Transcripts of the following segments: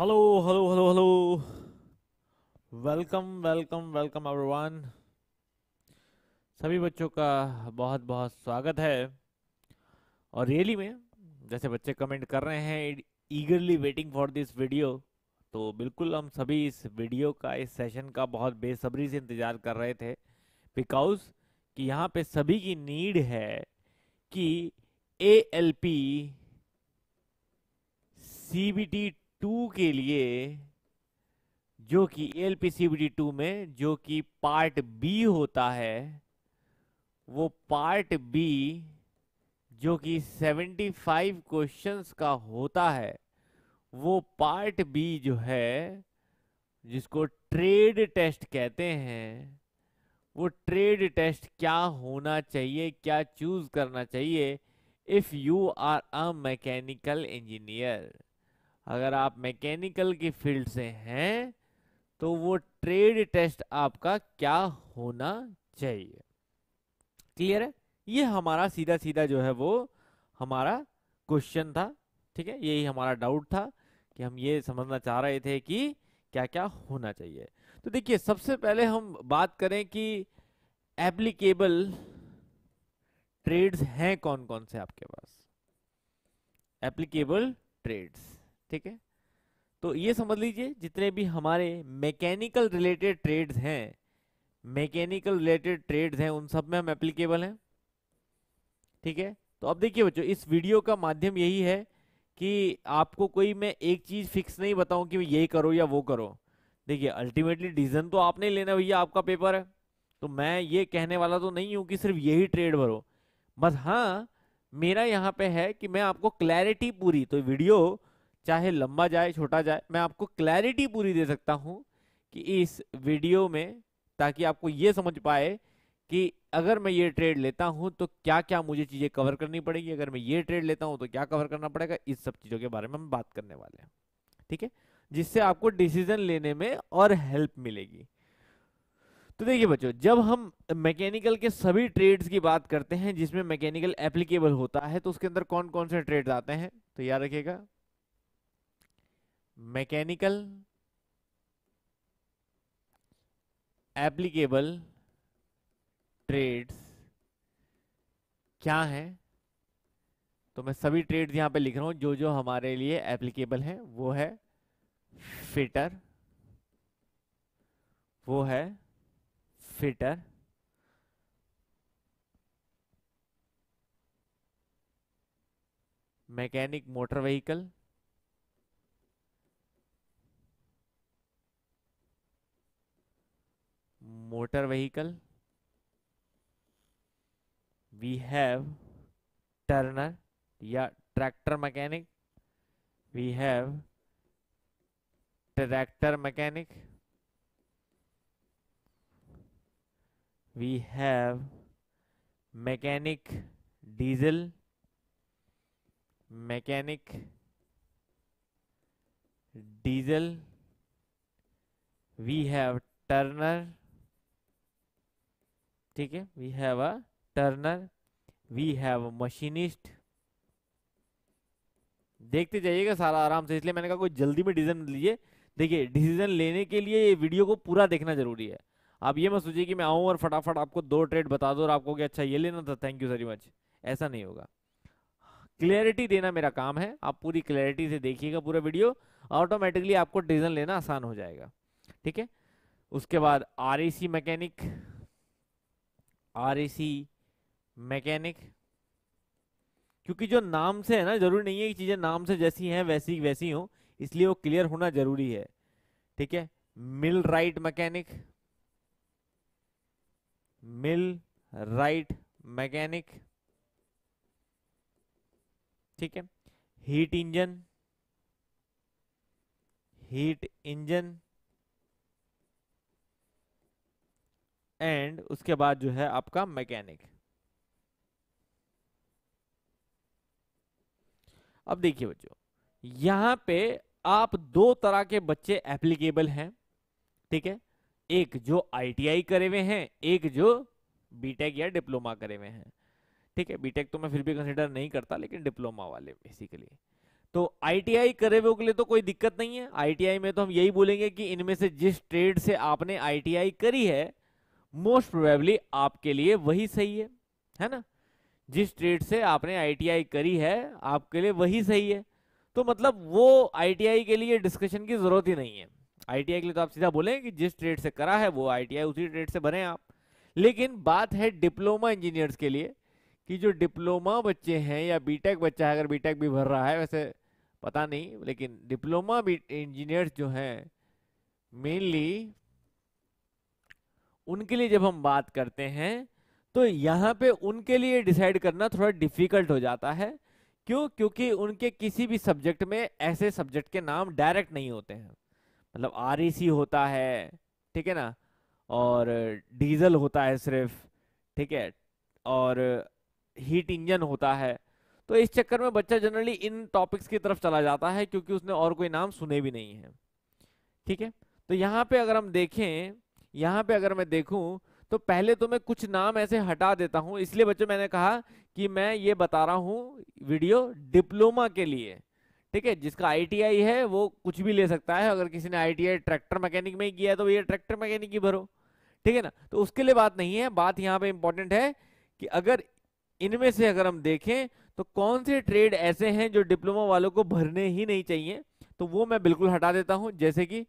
Hello hello hello hello welcome welcome welcome everyone सभी बच्चों का बहुत बहुत स्वागत है और रियली में जैसे बच्चे कमेंट कर रहे हैं eagerly waiting for this video तो बिल्कुल हम सभी इस वीडियो का इस सेशन का बहुत बेसब्री से इंतज़ार कर रहे थे बिकॉज कि यहाँ पे सभी की नीड है कि A L P C B T two के लिए जो कि L P C B two में जो कि पार्ट बी होता है वो पार्ट बी जो कि 75 क्वेश्चंस का होता है वो पार्ट बी जो है जिसको ट्रेड टेस्ट कहते हैं वो ट्रेड टेस्ट क्या होना चाहिए क्या चूज करना चाहिए if you are a mechanical engineer अगर आप मैकेनिकल की फील्ड से हैं तो वो ट्रेड टेस्ट आपका क्या होना चाहिए क्लियर है ये हमारा सीधा सीधा जो है वो हमारा क्वेश्चन था ठीक है यही हमारा डाउट था कि हम ये समझना चाह रहे थे कि क्या क्या होना चाहिए तो देखिए सबसे पहले हम बात करें कि एप्लीकेबल ट्रेड्स हैं कौन कौन से आपके पास एप्लीकेबल ट्रेड्स ठीक है तो ये समझ लीजिए जितने भी हमारे मैकेनिकल रिलेटेड ट्रेड्स हैं मैकेनिकल रिलेटेड ट्रेड्स हैं उन सब में हम एप्लीकेबल हैं ठीक है तो अब देखिए बच्चों इस वीडियो का माध्यम यही है कि आपको कोई मैं एक चीज़ फिक्स नहीं बताऊं कि यही करो या वो करो देखिए अल्टीमेटली डिसीजन तो आपने लेना भैया आपका पेपर है तो मैं ये कहने वाला तो नहीं हूं कि सिर्फ यही ट्रेड भरो बस हाँ मेरा यहाँ पे है कि मैं आपको क्लैरिटी पूरी तो वीडियो चाहे लंबा जाए छोटा जाए मैं आपको क्लैरिटी पूरी दे सकता हूँ कि इस वीडियो में ताकि आपको ये समझ पाए कि अगर मैं ये ट्रेड लेता हूँ तो क्या क्या मुझे चीज़ें कवर करनी पड़ेगी अगर मैं ये ट्रेड लेता हूँ तो क्या कवर करना पड़ेगा इस सब चीज़ों के बारे में हम बात करने वाले हैं ठीक है जिससे आपको डिसीजन लेने में और हेल्प मिलेगी तो देखिए बच्चों जब हम मैकेनिकल के सभी ट्रेड्स की बात करते हैं जिसमें मैकेनिकल एप्लीकेबल होता है तो उसके अंदर कौन कौन से ट्रेड्स आते हैं तो याद रखिएगा मैकेनिकल एप्लीकेबल ट्रेड्स क्या हैं तो मैं सभी ट्रेड्स यहां पे लिख रहा हूं जो जो हमारे लिए एप्लीकेबल है वो है फिटर वो है fitter mechanic motor vehicle motor vehicle we have turner yeah tractor mechanic we have tractor mechanic we have mechanic diesel mechanic diesel we have turner ठीक है we have a turner we have a machinist देखते जाइएगा सारा आराम से इसलिए मैंने कहा कोई जल्दी में डिसीजन लीजिए देखिए डिसीजन लेने के लिए ये वीडियो को पूरा देखना जरूरी है आप ये मत सोचिए कि मैं आऊँ और फटाफट आपको दो ट्रेड बता दो और आपको कि अच्छा ये लेना था थैंक यू वेरी मच ऐसा नहीं होगा क्लियरिटी देना मेरा काम है आप पूरी क्लैरिटी से देखिएगा पूरा वीडियो ऑटोमेटिकली आपको डिसीजन लेना आसान हो जाएगा ठीक है उसके बाद R A mechanic RAC mechanic क्योंकि जो नाम से है ना जरूरी नहीं है कि चीज़ें नाम से जैसी हैं वैसी वैसी हो इसलिए वो क्लियर होना जरूरी है ठीक है millwright mechanic millwright mechanic ठीक है heat engine heat engine and उसके बाद जो है आपका मैकेनिक अब देखिए बच्चों यहां पे आप दो तरह के बच्चे एप्लीकेबल हैं ठीक है एक जो आईटीआई करे हुए हैं एक जो बीटेक या डिप्लोमा करे हुए हैं ठीक है बीटेक तो मैं फिर भी कंसिडर नहीं करता लेकिन डिप्लोमा वाले बेसिकली तो आईटीआई करे हुए के लिए तो कोई दिक्कत नहीं है आईटीआई में तो हम यही बोलेंगे कि इनमें से जिस ट्रेड से आपने आईटीआई करी है मोस्ट प्रोबेबली आपके लिए वही सही है है ना जिस ट्रेड से आपने आईटीआई करी है आपके लिए वही सही है तो मतलब वो आईटीआई के लिए डिस्कशन की जरूरत ही नहीं है आईटीआई के लिए तो आप सीधा बोलें कि जिस ट्रेड से करा है वो आईटीआई उसी ट्रेड से बने आप लेकिन बात है डिप्लोमा इंजीनियर्स के लिए कि जो डिप्लोमा बच्चे हैं या बीटेक बच्चा है अगर बीटेक भी भर रहा है वैसे पता नहीं लेकिन डिप्लोमा इंजीनियर्स जो हैं मेनली उनके लिए जब हम बात करते हैं तो यहाँ पे उनके लिए डिसाइड करना थोड़ा डिफिकल्ट हो जाता है क्यों क्योंकि उनके किसी भी सब्जेक्ट में ऐसे सब्जेक्ट के नाम डायरेक्ट नहीं होते हैं मतलब आर e होता है ठीक है ना और डीजल होता है सिर्फ ठीक है और हीट इंजन होता है तो इस चक्कर में बच्चा जनरली इन टॉपिक्स की तरफ चला जाता है क्योंकि उसने और कोई नाम सुने भी नहीं है ठीक है तो यहाँ पे अगर हम देखें यहां पे अगर मैं देखूं तो पहले तो मैं कुछ नाम ऐसे हटा देता हूं इसलिए बच्चों मैंने कहा कि मैं ये बता रहा हूं वीडियो डिप्लोमा के लिए ठीक है जिसका आईटीआई है वो कुछ भी ले सकता है अगर किसी ने आईटीआई ट्रैक्टर मैकेनिक में ही किया है तो ये ट्रैक्टर मैकेनिक ही भरो ठीक है ना तो उसके लिए बात नहीं है बात यहाँ पे इंपॉर्टेंट है कि अगर इनमें से अगर हम देखें तो कौन से ट्रेड ऐसे हैं जो डिप्लोमा वालों को भरने ही नहीं चाहिए तो वो मैं बिल्कुल हटा देता हूँ जैसे कि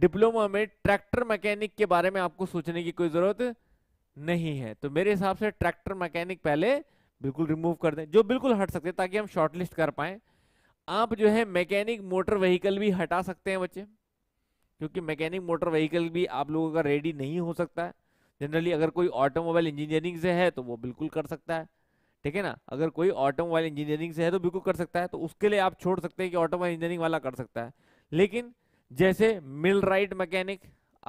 डिप्लोमा में ट्रैक्टर मैकेनिक के बारे में आपको सोचने की कोई जरूरत नहीं है तो मेरे हिसाब से ट्रैक्टर मैकेनिक पहले बिल्कुल रिमूव कर दें जो बिल्कुल हट सकते हैं ताकि हम शॉर्टलिस्ट कर पाए आप जो है मैकेनिक मोटर व्हीकल भी हटा सकते हैं बच्चे क्योंकि मैकेनिक मोटर व्हीकल भी आप लोगों का रेडी नहीं हो सकता है जनरली अगर कोई ऑटोमोबाइल इंजीनियरिंग से है तो वो बिल्कुल कर सकता है ठीक है ना अगर कोई ऑटोमोबाइल इंजीनियरिंग से है तो बिल्कुल कर सकता है तो उसके लिए आप छोड़ सकते हैं कि ऑटोमोबाइल इंजीनियरिंग वाला कर सकता है लेकिन जैसे मिल राइट मैकेनिक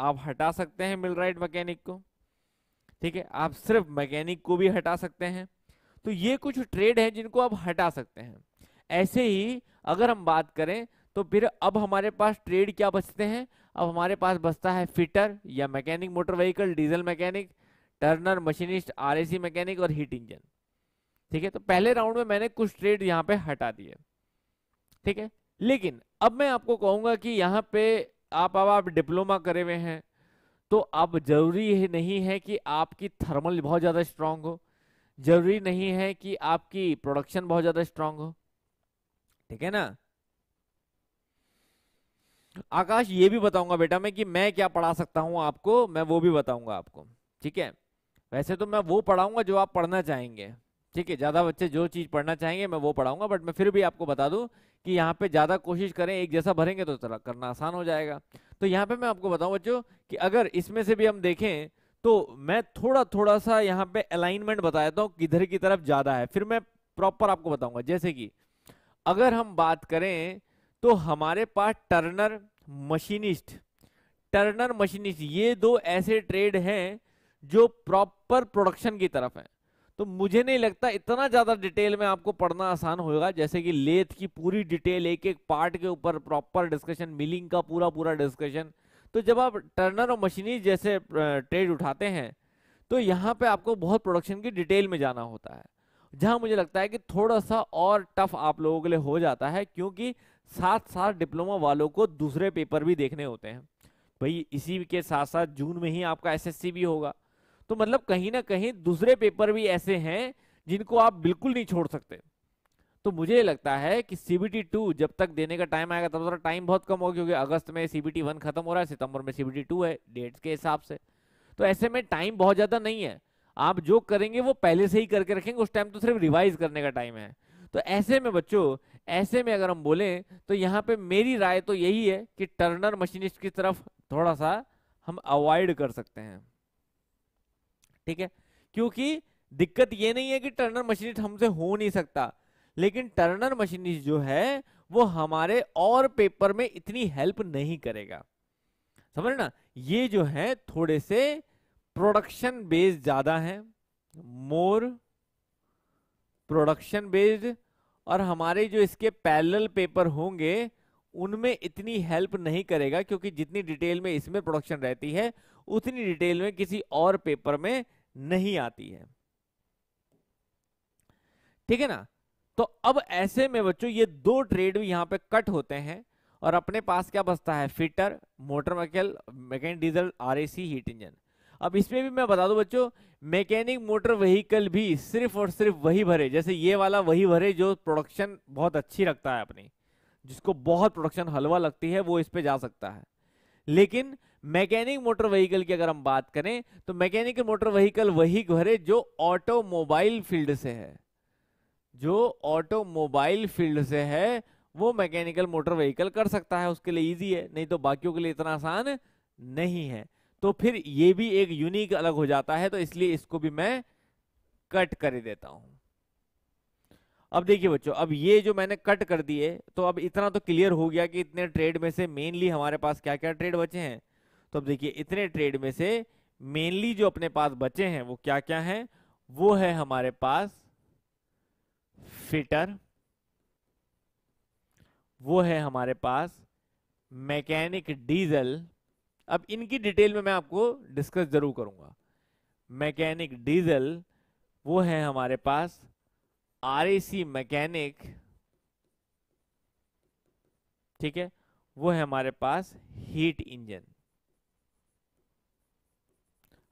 आप हटा सकते हैं मिल राइट मैकेनिक को ठीक है आप सिर्फ मैकेनिक को भी हटा सकते हैं तो ये कुछ ट्रेड है जिनको आप हटा सकते हैं ऐसे ही अगर हम बात करें तो फिर अब हमारे पास ट्रेड क्या बचते हैं अब हमारे पास बचता है फिटर या mechanic motor vehicle diesel mechanic turner machinist RAC mechanic और हीट इंजन ठीक है तो पहले राउंड में मैंने कुछ ट्रेड यहाँ पे हटा दिए ठीक है लेकिन अब मैं आपको कहूंगा कि यहाँ पे आप अब आप डिप्लोमा करे हुए हैं तो अब जरूरी है नहीं है कि आपकी थर्मल बहुत ज़्यादा स्ट्रांग हो जरूरी नहीं है कि आपकी प्रोडक्शन बहुत ज़्यादा स्ट्रांग हो ठीक है ना आकाश ये भी बताऊंगा बेटा मैं कि मैं क्या पढ़ा सकता हूं आपको मैं वो भी बताऊंगा आपको ठीक है वैसे तो मैं वो पढ़ाऊंगा जो आप पढ़ना चाहेंगे ठीक है ज्यादा बच्चे जो चीज पढ़ना चाहेंगे मैं वो पढ़ाऊंगा बट मैं फिर भी आपको बता दूं कि यहाँ पे ज़्यादा कोशिश करें एक जैसा भरेंगे तो करना आसान हो जाएगा तो यहाँ पे मैं आपको बताऊं बच्चों कि अगर इसमें से भी हम देखें तो मैं थोड़ा थोड़ा सा यहाँ पे अलाइनमेंट बता देता हूँ किधर की तरफ ज़्यादा है फिर मैं प्रॉपर आपको बताऊंगा जैसे कि अगर हम बात करें तो हमारे पास टर्नर मशीनिस्ट टर्नर मशीनिस्ट ये दो ऐसे ट्रेड हैं जो प्रॉपर प्रोडक्शन की तरफ है तो मुझे नहीं लगता इतना ज़्यादा डिटेल में आपको पढ़ना आसान होगा जैसे कि लेथ की पूरी डिटेल एक एक पार्ट के ऊपर प्रॉपर डिस्कशन मिलिंग का पूरा पूरा डिस्कशन तो जब आप टर्नर और मशीनी जैसे ट्रेड उठाते हैं तो यहाँ पे आपको बहुत प्रोडक्शन की डिटेल में जाना होता है जहाँ मुझे लगता है कि थोड़ा सा और टफ आप लोगों के लिए हो जाता है क्योंकि साथ साथ डिप्लोमा वालों को दूसरे पेपर भी देखने होते हैं भाई इसी के साथ साथ जून में ही आपका एसएससी भी होगा तो मतलब कहीं ना कहीं दूसरे पेपर भी ऐसे हैं जिनको आप बिल्कुल नहीं छोड़ सकते तो मुझे लगता है कि सीबीटी टू जब तक देने का टाइम आएगा तब तक टाइम बहुत कम होगा क्योंकि अगस्त में सीबीटी वन खत्म हो रहा है सितंबर में सीबीटी टू है डेट्स के हिसाब से तो ऐसे में टाइम बहुत ज्यादा नहीं है आप जो करेंगे वो पहले से ही करके रखेंगे उस टाइम तो सिर्फ रिवाइज करने का टाइम है तो ऐसे में बच्चों ऐसे में अगर हम बोलें तो यहाँ पे मेरी राय तो यही है कि टर्नर मशीनिस्ट की तरफ थोड़ा सा हम अवॉइड कर सकते हैं ठीक है क्योंकि दिक्कत ये नहीं है कि टर्नर मशीनिस्ट हमसे हो नहीं सकता लेकिन टर्नर मशीनिस्ट जो है वो हमारे और पेपर में इतनी हेल्प नहीं करेगा समझ ना ये जो है थोड़े से प्रोडक्शन बेस्ड ज्यादा है मोर प्रोडक्शन बेस्ड और हमारे जो इसके पैरल पेपर होंगे उनमें इतनी हेल्प नहीं करेगा क्योंकि जितनी डिटेल में इसमें प्रोडक्शन रहती है उतनी डिटेल में किसी और पेपर में नहीं आती है ठीक है ना तो अब ऐसे में बच्चों ये दो ट्रेड भी यहां पे कट होते हैं और अपने पास क्या बचता है फिटर मोटर मैकेल mechanic diesel R heat engine अब इसमें भी मैं बता दूं बच्चों मैकेनिक मोटर व्हीकल भी सिर्फ और सिर्फ वही भरे जैसे ये वाला वही भरे जो प्रोडक्शन बहुत अच्छी रखता है अपनी जिसको बहुत प्रोडक्शन हलवा लगती है वो इस पे जा सकता है लेकिन मैकेनिक मोटर व्हीकल की अगर हम बात करें तो मैकेनिक मोटर व्हीकल वही है जो ऑटोमोबाइल फील्ड से है जो ऑटोमोबाइल फील्ड से है वो मैकेनिकल मोटर व्हीकल कर सकता है उसके लिए इजी है नहीं तो बाकियों के लिए इतना आसान नहीं है तो फिर ये भी एक यूनिक अलग हो जाता है तो इसलिए इसको भी मैं कट कर देता हूं अब देखिए बच्चों अब ये जो मैंने कट कर दिए तो अब इतना तो क्लियर हो गया कि इतने ट्रेड में से मेनली हमारे पास क्या क्या ट्रेड बचे हैं तो अब देखिए इतने ट्रेड में से मेनली जो अपने पास बचे हैं वो क्या क्या हैं वो है हमारे पास फिटर वो है हमारे पास मैकेनिक डीजल अब इनकी डिटेल में मैं आपको डिस्कस जरूर करूंगा मैकेनिक डीजल वो है हमारे पास आर मैकेनिक ठीक है वो है हमारे पास हीट इंजन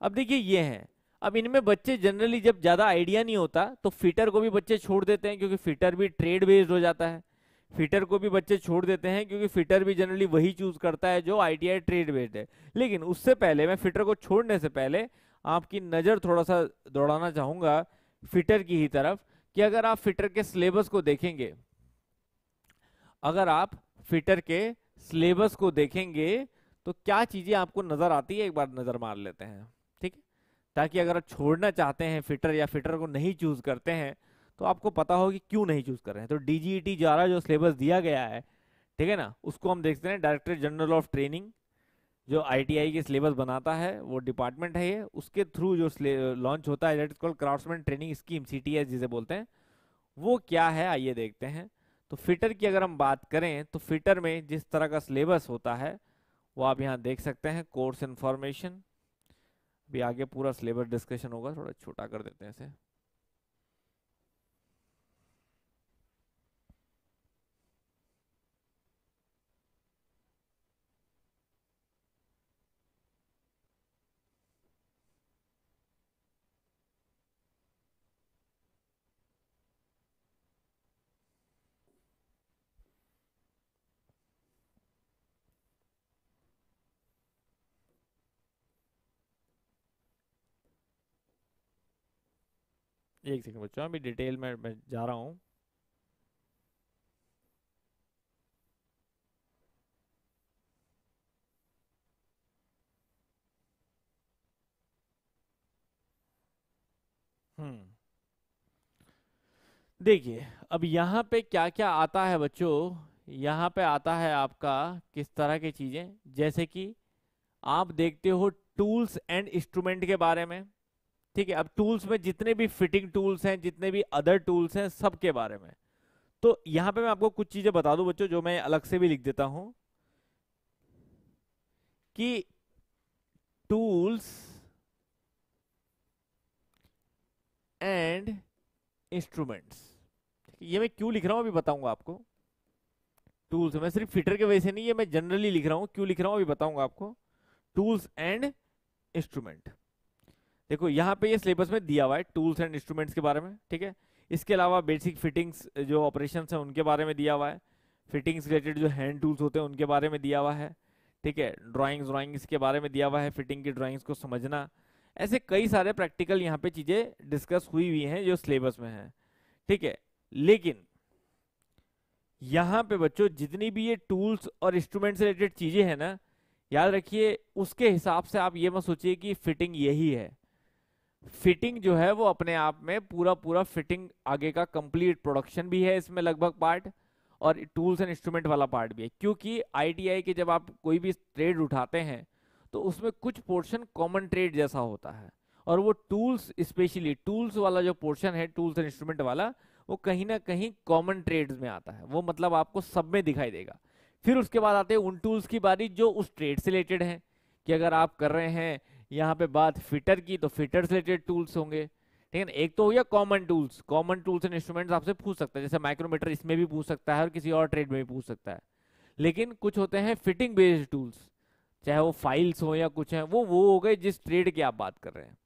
अब देखिए ये है अब इनमें बच्चे जनरली जब ज़्यादा आइडिया नहीं होता तो फिटर को भी बच्चे छोड़ देते हैं क्योंकि फिटर भी ट्रेड बेस्ड हो जाता है फिटर को भी बच्चे छोड़ देते हैं क्योंकि फिटर भी जनरली वही चूज करता है जो आईटीआई ट्रेड बेस्ड है लेकिन उससे पहले मैं फिटर को छोड़ने से पहले आपकी नज़र थोड़ा सा दौड़ाना चाहूंगा फिटर की ही तरफ कि अगर आप फिटर के सिलेबस को देखेंगे अगर आप फिटर के सिलेबस को देखेंगे तो क्या चीज़ें आपको नज़र आती है एक बार नज़र मार लेते हैं ताकि अगर आप छोड़ना चाहते हैं फिटर या फिटर को नहीं चूज़ करते हैं तो आपको पता हो कि क्यों नहीं चूज़ कर रहे हैं तो डी e द्वारा जो सिलेबस दिया गया है ठीक है ना उसको हम देखते हैं डायरेक्टर जनरल ऑफ ट्रेनिंग जो आईटीआई के सिलेबस बनाता है वो डिपार्टमेंट है ये उसके थ्रू जो लॉन्च होता है that is called craftsman training scheme C जिसे बोलते हैं वो क्या है आइए देखते हैं तो फिटर की अगर हम बात करें तो फिटर में जिस तरह का सिलेबस होता है वो आप यहाँ देख सकते हैं कोर्स इन्फॉर्मेशन भी आगे पूरा सिलेबस डिस्कशन होगा थोड़ा छोटा कर देते हैं इसे एक सेकंड बच्चों अभी डिटेल में मैं जा रहा हूँ हम्म। देखिए अब यहाँ पे क्या क्या आता है बच्चों यहाँ पे आता है आपका किस तरह की चीजें जैसे कि आप देखते हो टूल्स एंड इंस्ट्रूमेंट के बारे में ठीक है अब टूल्स में जितने भी फिटिंग टूल्स हैं जितने भी अदर टूल्स हैं सब के बारे में तो यहां पे मैं आपको कुछ चीज़ें बता दूं बच्चों जो मैं अलग से भी लिख देता हूं कि टूल्स एंड इंस्ट्रूमेंट्स ये मैं क्यों लिख रहा हूं अभी बताऊंगा आपको टूल्स मैं सिर्फ फिटर के वजह से नहीं ये मैं जनरली लिख रहा हूं क्यों लिख रहा हूं अभी बताऊंगा आपको टूल्स एंड इंस्ट्रूमेंट देखो यहाँ पे ये सिलेबस में दिया हुआ है टूल्स एंड इंस्ट्रूमेंट्स के बारे में ठीक है इसके अलावा बेसिक फिटिंग्स जो ऑपरेशन है उनके बारे में दिया हुआ है फिटिंग्स रिलेटेड जो हैंड टूल्स होते हैं उनके बारे में दिया हुआ है ठीक है ड्राइंग्स ड्राइंग्स के बारे में दिया हुआ है फिटिंग की ड्राइंग्स को समझना ऐसे कई सारे प्रैक्टिकल यहाँ पे चीज़ें डिस्कस हुई हुई हैं जो सिलेबस में है ठीक है लेकिन यहाँ पे बच्चों जितनी भी ये टूल्स और इंस्ट्रूमेंट रिलेटेड चीज़ें हैं ना याद रखिए उसके हिसाब से आप ये मत सोचिए कि फिटिंग यही है फिटिंग जो है वो अपने आप में पूरा पूरा फिटिंग आगे का कंप्लीट प्रोडक्शन भी है इसमें लगभग पार्ट और टूल्स एंड इंस्ट्रूमेंट वाला पार्ट भी है क्योंकि आईटीआई के जब आप कोई भी ट्रेड उठाते हैं तो उसमें कुछ पोर्शन कॉमन ट्रेड जैसा होता है और वो टूल्स स्पेशली टूल्स वाला जो पोर्शन है टूल्स एंड इंस्ट्रूमेंट वाला वो कहीं ना कहीं कॉमन ट्रेड में आता है वो मतलब आपको सब में दिखाई देगा फिर उसके बाद आते हैं उन टूल्स की बारी जो उस ट्रेड से रिलेटेड है कि अगर आप कर रहे हैं यहाँ पे बात फिटर की तो फिटर से रिलेटेड टूल्स होंगे ठीक है ना एक तो हो गया common tools common tools and instruments आपसे पूछ सकता है जैसे माइक्रोमीटर इसमें भी पूछ सकता है और किसी और ट्रेड में भी पूछ सकता है लेकिन कुछ होते हैं फिटिंग बेस्ड टूल्स चाहे वो फाइल्स हो या कुछ है वो वो हो गए जिस ट्रेड की आप बात कर रहे हैं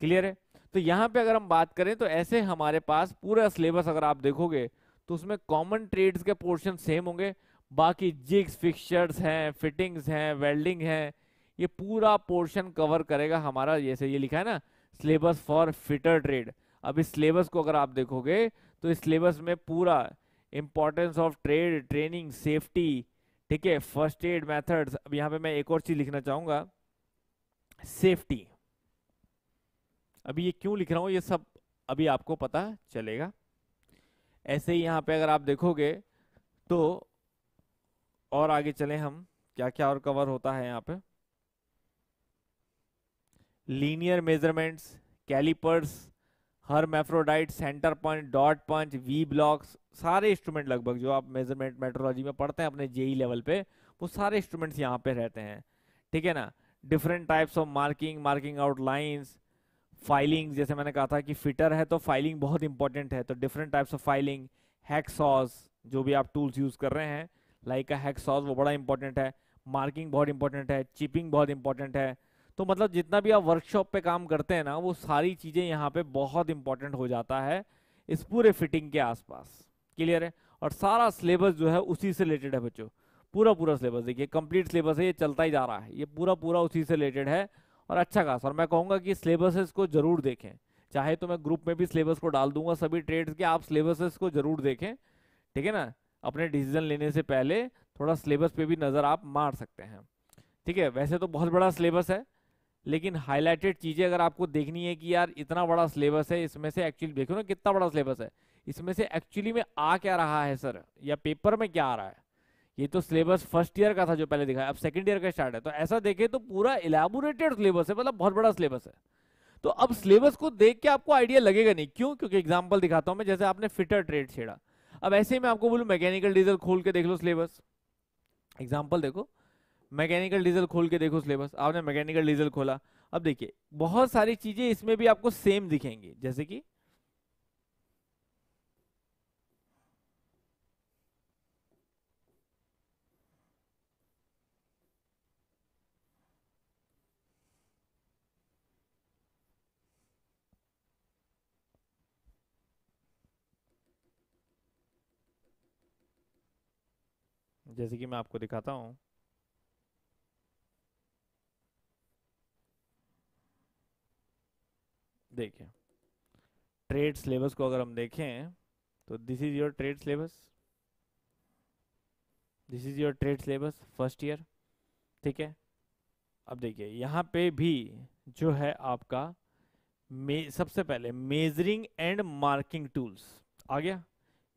क्लियर है तो यहाँ पे अगर हम बात करें तो ऐसे हमारे पास पूरा सिलेबस अगर आप देखोगे तो उसमें कॉमन ट्रेड्स के पोर्शन सेम होंगे बाकी जिग्स फिक्सचर्स हैं फिटिंग्स हैं वेल्डिंग हैं ये पूरा पोर्शन कवर करेगा हमारा जैसे ये लिखा है ना सिलेबस फॉर फिटर ट्रेड अब इस सिलेबस को अगर आप देखोगे तो इस सिलेबस में पूरा importance of trade training safety ठीक है फर्स्ट एड मेथड्स अब यहाँ पे मैं एक और चीज लिखना चाहूंगा सेफ्टी अभी ये क्यों लिख रहा हूँ ये सब अभी आपको पता चलेगा ऐसे ही यहाँ पे अगर आप देखोगे तो और आगे चले हम क्या क्या और कवर होता है यहाँ पे linear measurements calipers hermaphrodite centre punch dot punch V blocks सारे इंस्ट्रूमेंट लगभग जो आप मेजरमेंट मेट्रोलॉजी में पढ़ते हैं अपने जेई लेवल e पे वो सारे इंस्ट्रूमेंट्स यहाँ पे रहते हैं ठीक है ना different types of marking marking out lines filing जैसे मैंने कहा था कि फिटर है तो फाइलिंग बहुत इंपॉर्टेंट है तो different types of filing hack जो भी आप टूल्स यूज़ कर रहे हैं लाइक का हैक सॉज वो बड़ा इंपॉर्टेंट है मार्किंग बहुत इंपॉर्टेंट है चिपिंग बहुत इंपॉर्टेंट है तो मतलब जितना भी आप वर्कशॉप पे काम करते हैं ना वो सारी चीज़ें यहाँ पे बहुत इंपॉर्टेंट हो जाता है इस पूरे फिटिंग के आसपास क्लियर है और सारा सिलेबस जो है उसी से रिलेटेड है बच्चों पूरा पूरा सिलेबस देखिए कंप्लीट सिलेबस है ये चलता ही जा रहा है ये पूरा पूरा उसी से रिलेटेड है और अच्छा खास और मैं कहूँगा कि सिलेबसेस को जरूर देखें चाहे तो मैं ग्रुप में भी सिलेबस को डाल दूंगा सभी ट्रेड्स के आप सिलेबसेस को जरूर देखें ठीक है ना अपने डिसीजन लेने से पहले थोड़ा सिलेबस पे भी नज़र आप मार सकते हैं ठीक है वैसे तो बहुत बड़ा सिलेबस है लेकिन हाईलाइटेड चीज़ें अगर आपको देखनी है कि यार इतना बड़ा सिलेबस है इसमें से एक्चुअली देखो ना कितना बड़ा सिलेबस है इसमें से एक्चुअली में आ क्या रहा है सर या पेपर में क्या आ रहा है ये तो सिलेबस फर्स्ट ईयर का था जो पहले दिखाया अब सेकंड ईयर का स्टार्ट है तो ऐसा देखे तो पूरा इलेबोरेटेड सिलेबस है मतलब बहुत बड़ा सिलेबस है तो अब सिलेबस को देख के आपको आइडिया लगेगा नहीं क्यों क्योंकि एग्जाम्पल दिखाता हूँ मैं जैसे आपने फिटर ट्रेड छेड़ा अब ऐसे ही मैं आपको बोलूँ मैकेनिकल डीजल खोल के देख लो सिलेबस एग्जाम्पल देखो मैकेनिकल डीजल खोल के देखो सिलेबस आपने मैकेनिकल डीजल खोला अब देखिए बहुत सारी चीजें इसमें भी आपको सेम दिखेंगी जैसे कि जैसे कि मैं आपको दिखाता हूं देखिए ट्रेड सिलेबस को अगर हम देखें तो this is your trade syllabus this is your trade syllabus first year ठीक है अब देखिए यहाँ पे भी जो है आपका मे सबसे पहले मेजरिंग एंड मार्किंग टूल्स आ गया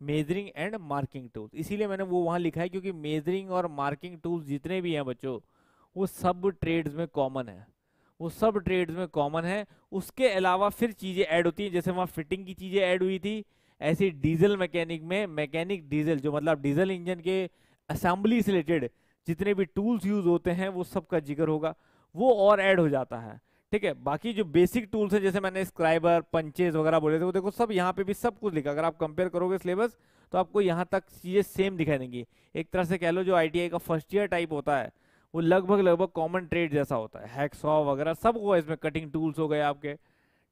मेजरिंग एंड मार्किंग टूल्स इसीलिए मैंने वो वहाँ लिखा है क्योंकि मेजरिंग और मार्किंग टूल्स जितने भी हैं बच्चों वो सब ट्रेड्स में कॉमन है वो सब ट्रेड्स में कॉमन है उसके अलावा फिर चीज़ें ऐड होती हैं जैसे वहाँ फिटिंग की चीज़ें ऐड हुई थी ऐसी डीजल मैकेनिक में मैकेनिक डीजल जो मतलब डीजल इंजन के असेंबली से रिलेटेड जितने भी टूल्स यूज होते हैं वो सब का जिक्र होगा वो और ऐड हो जाता है ठीक है बाकी जो बेसिक टूल्स है जैसे मैंने स्क्राइबर पंचेज वगैरह बोले थे वो देखो सब यहाँ पे भी सब कुछ लिखा अगर आप कंपेयर करोगे सिलेबस तो आपको यहाँ तक चीज़ें सेम दिखाई देंगी एक तरह से कह लो जो आई का फर्स्ट ईयर टाइप होता है वो लगभग लगभग कॉमन ट्रेड जैसा होता है हैक वगैरह सब हुआ इसमें कटिंग टूल्स हो गए आपके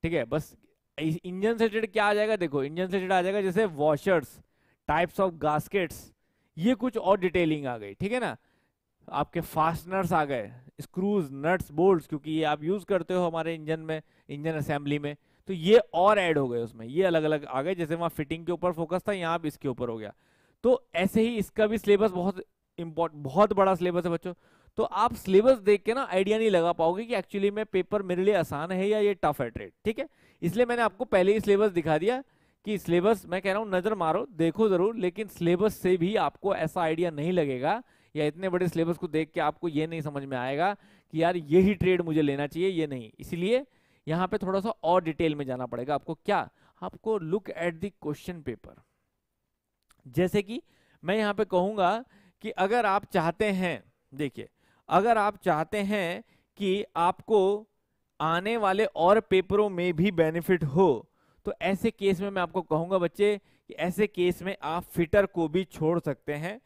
ठीक है बस इंजन से रिलेटेड क्या आ जाएगा देखो इंजन से रिलेटेड आ जाएगा जैसे वॉशर्स टाइप्स ऑफ गास्केट्स ये कुछ और डिटेलिंग आ गई ठीक है ना आपके फास्टनर्स आ गए स्क्रूज नट्स बोल्ट्स क्योंकि ये आप यूज करते हो हमारे इंजन में इंजन असेंबली में तो ये और ऐड हो गए उसमें ये अलग अलग आ गए जैसे वहां फिटिंग के ऊपर फोकस था यहाँ इसके ऊपर हो गया तो ऐसे ही इसका भी सिलेबस बहुत इंपॉर्टेंट बहुत बड़ा सिलेबस है बच्चों तो आप सिलेबस देख के ना आइडिया नहीं लगा पाओगे कि एक्चुअली में पेपर मेरे लिए आसान है या ये टफ है ट्रेड ठीक है इसलिए मैंने आपको पहले ही सिलेबस दिखा दिया कि सिलेबस मैं कह रहा हूं नजर मारो देखो जरूर लेकिन सिलेबस से भी आपको ऐसा आइडिया नहीं लगेगा या इतने बड़े सिलेबस को देख के आपको ये नहीं समझ में आएगा कि यार यही ट्रेड मुझे लेना चाहिए ये नहीं इसलिए यहाँ पे थोड़ा सा और डिटेल में जाना पड़ेगा आपको क्या आपको look at the question paper जैसे कि मैं यहाँ पे कहूंगा कि अगर आप चाहते हैं देखिए अगर आप चाहते हैं कि आपको आने वाले और पेपरों में भी बेनिफिट हो तो ऐसे केस में मैं आपको कहूंगा बच्चे कि ऐसे केस में आप फिटर को भी छोड़ सकते हैं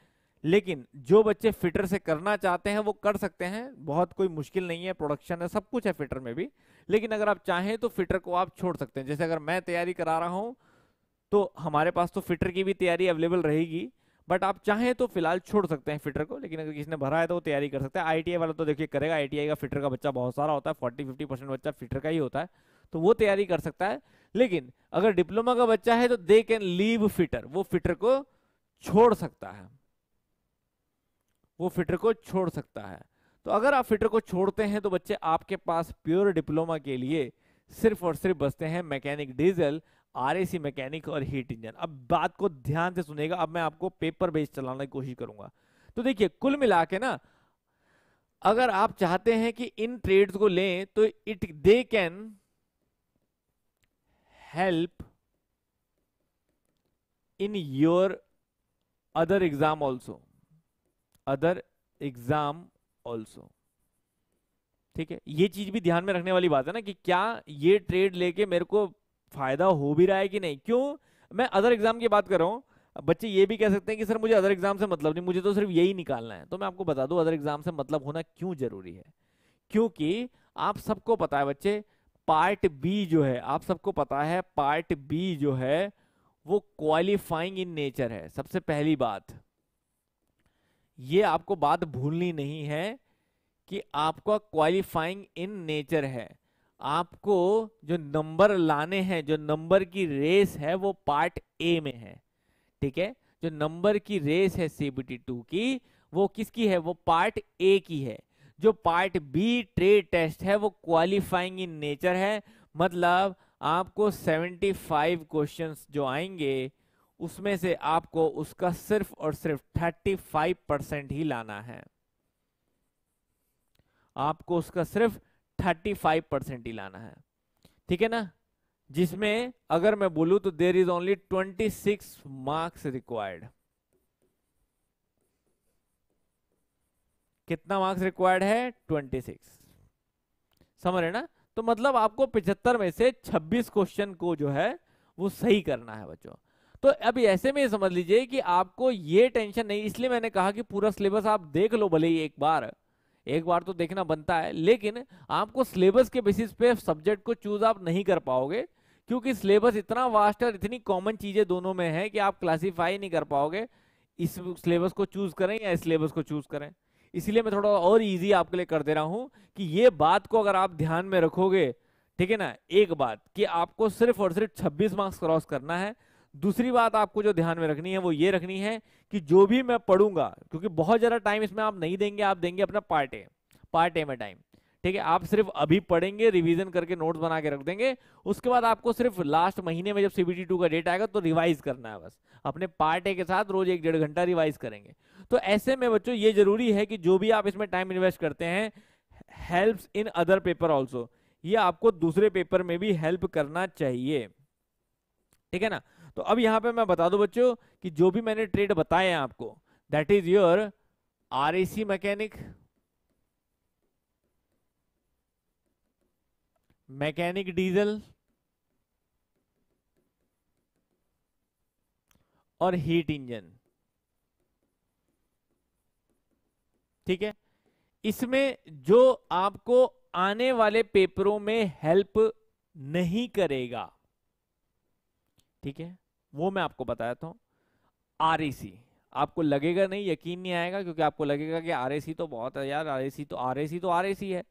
लेकिन जो बच्चे फिटर से करना चाहते हैं वो कर सकते हैं बहुत कोई मुश्किल नहीं है प्रोडक्शन है सब कुछ है फिटर में भी लेकिन अगर आप चाहें तो फिटर को आप छोड़ सकते हैं जैसे अगर मैं तैयारी करा रहा हूं तो हमारे पास तो फिटर की भी तैयारी अवेलेबल रहेगी बट आप चाहें तो फिलहाल छोड़ सकते हैं फिटर को लेकिन अगर किसी ने भरा है तो वो तैयारी कर सकते हैं आईटीआई वाला तो देखिए करेगा आईटीआई का फिटर का बच्चा बहुत सारा होता है फोर्टी फिफ्टी परसेंट बच्चा फिटर का ही होता है तो वो तैयारी कर सकता है लेकिन अगर डिप्लोमा का बच्चा है तो दे कैन लीव फिटर वो फिटर को छोड़ सकता है वो फिटर को छोड़ सकता है तो अगर आप फिटर को छोड़ते हैं तो बच्चे आपके पास प्योर डिप्लोमा के लिए सिर्फ और सिर्फ बचते हैं मैकेनिक डीजल आरएसी मैकेनिक और हीट इंजन अब बात को ध्यान से सुनेगा अब मैं आपको पेपर बेस चलाने की कोशिश करूंगा तो देखिए कुल मिला के ना अगर आप चाहते हैं कि इन ट्रेड्स को लें तो it they can help in your other exam also other exam also ठीक है ये चीज भी ध्यान में रखने वाली बात है ना कि क्या ये ट्रेड लेके मेरे को फायदा हो भी रहा है कि नहीं क्यों मैं अदर एग्जाम की बात कर रहा हूं बच्चे ये भी कह सकते हैं कि सर मुझे अदर एग्जाम से मतलब नहीं मुझे तो सिर्फ यही निकालना है तो मैं आपको बता दूं अदर एग्जाम से मतलब होना क्यों जरूरी है क्योंकि आप सबको पता है बच्चे पार्ट बी जो है आप सबको पता है पार्ट बी जो है वो क्वालिफाइंग इन नेचर है सबसे पहली बात ये आपको बात भूलनी नहीं है कि आपका क्वालिफाइंग इन नेचर है आपको जो नंबर लाने हैं जो नंबर की रेस है वो पार्ट ए में है ठीक है जो नंबर की रेस है सीबीटी टू की वो किसकी है वो पार्ट ए की है जो पार्ट बी ट्रेड टेस्ट है वो क्वालिफाइंग इन नेचर है मतलब आपको 75 क्वेश्चंस जो आएंगे उसमें से आपको उसका सिर्फ और सिर्फ 35 परसेंट ही लाना है आपको उसका सिर्फ थर्टी फाइव परसेंट ही लाना है ठीक है ना जिसमें अगर मैं बोलू तो there is only twenty six marks required कितना मार्क्स रिक्वायर्ड है ट्वेंटी सिक्स समझ रहे ना तो मतलब आपको पिछहत्तर में से छब्बीस क्वेश्चन को जो है वो सही करना है बच्चों तो अभी ऐसे में समझ लीजिए कि आपको ये टेंशन नहीं इसलिए मैंने कहा कि पूरा सिलेबस आप देख लो भले ही एक बार एक बार तो देखना बनता है लेकिन आपको सिलेबस के बेसिस पे सब्जेक्ट को चूज आप नहीं कर पाओगे क्योंकि सिलेबस इतना वास्ट और इतनी कॉमन चीजें दोनों में है कि आप क्लासीफाई नहीं कर पाओगे इस सिलेबस को चूज करें या इस सिलेबस को चूज करें इसलिए मैं थोड़ा और इजी आपके लिए कर दे रहा हूं कि ये बात को अगर आप ध्यान में रखोगे ठीक है ना एक बात कि आपको सिर्फ और सिर्फ 26 मार्क्स क्रॉस करना है दूसरी बात आपको जो ध्यान में रखनी है वो ये रखनी है कि जो भी मैं पढ़ूंगा क्योंकि बहुत ज़्यादा टाइम इसमें आप नहीं देंगे आप देंगे अपना पार्ट ए पार्ट ए में टाइम ठीक है आप सिर्फ अभी पढ़ेंगे रिवीजन करके नोट्स बना के रख देंगे उसके बाद आपको सिर्फ लास्ट महीने में जब सीबीटी टू का डेट आएगा तो रिवाइज करना है बस अपने पार्ट ए के साथ रोज एक डेढ़ घंटा रिवाइज करेंगे तो ऐसे में बच्चों ये जरूरी है कि जो भी आप इसमें टाइम इन्वेस्ट करते हैं help in other paper also ये आपको दूसरे पेपर में भी हेल्प करना चाहिए ठीक है ना तो अब यहां पे मैं बता दूं बच्चों कि जो भी मैंने ट्रेड बताए हैं आपको that is your R mechanic mechanic diesel और हीट इंजन ठीक है इसमें जो आपको आने वाले पेपरों में हेल्प नहीं करेगा ठीक है वो मैं आपको बताया था आर आपको लगेगा नहीं यकीन नहीं आएगा क्योंकि आपको लगेगा कि आर तो बहुत है यार आर तो आर तो आर है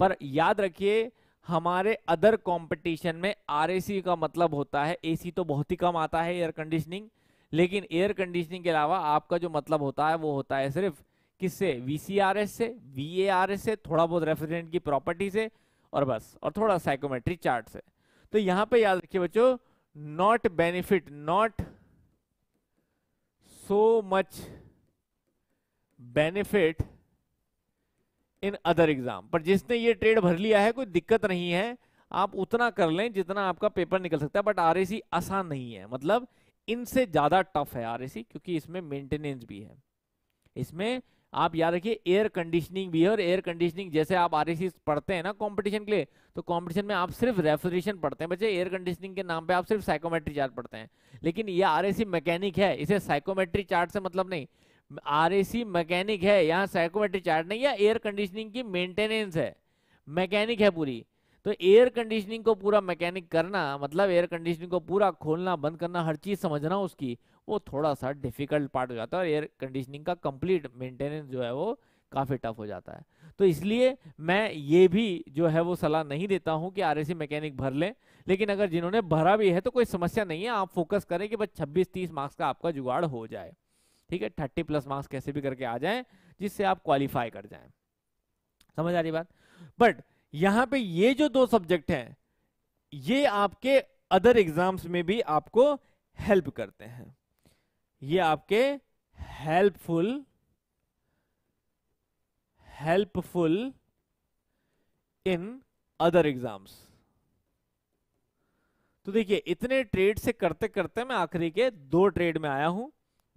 पर याद रखिए हमारे अदर कंपटीशन में आर का मतलब होता है एसी तो बहुत ही कम आता है एयर कंडीशनिंग लेकिन एयर कंडीशनिंग के अलावा आपका जो मतलब होता है वो होता है सिर्फ किससे वीसीआरएस से वीएआरएस से थोड़ा बहुत रेफ्रिजरेंट की प्रॉपर्टी से और बस और थोड़ा साइकोमेट्रिक चार्ट से तो यहाँ पे याद रखिए बच्चों not benefit not so much benefit in other exam पर जिसने ये ट्रेड भर लिया है कोई दिक्कत नहीं है आप उतना कर लें जितना आपका पेपर निकल सकता है बट आर आसान नहीं है मतलब इनसे ज्यादा टफ है आर क्योंकि इसमें मेंटेनेंस भी है इसमें आप याद रखिए एयर कंडीशनिंग भी है और एयर कंडीशनिंग जैसे आप आर पढ़ते हैं ना कंपटीशन के लिए तो कंपटीशन में आप सिर्फ रेफ्रिजरेशन पढ़ते हैं बच्चे एयर कंडीशनिंग के नाम पे आप सिर्फ साइकोमेट्री चार्ट पढ़ते हैं लेकिन ये आर मैकेनिक है इसे साइकोमेट्री चार्ट से मतलब नहीं आर मैकेनिक है यहाँ साइकोमेट्री चार्ट नहीं या एयर कंडीशनिंग की मेंटेनेंस है मैकेनिक है पूरी तो एयर कंडीशनिंग को पूरा मैकेनिक करना मतलब एयर कंडीशनिंग को पूरा खोलना बंद करना हर चीज़ समझना उसकी वो थोड़ा सा डिफिकल्ट पार्ट हो जाता है और एयर कंडीशनिंग का कंप्लीट मेंटेनेंस जो है वो काफ़ी टफ हो जाता है तो इसलिए मैं ये भी जो है वो सलाह नहीं देता हूँ कि आर ए मैकेनिक भर लें लेकिन अगर जिन्होंने भरा भी है तो कोई समस्या नहीं है आप फोकस करें कि बस छब्बीस तीस मार्क्स का आपका जुगाड़ हो जाए ठीक है थर्टी प्लस मार्क्स कैसे भी करके आ जाए जिससे आप क्वालिफाई कर जाए समझ आ रही बात बट यहाँ पे ये जो दो सब्जेक्ट हैं ये आपके अदर एग्जाम्स में भी आपको हेल्प करते हैं ये आपके helpful helpful in other exams तो देखिए इतने ट्रेड से करते करते मैं आखिरी के दो ट्रेड में आया हूं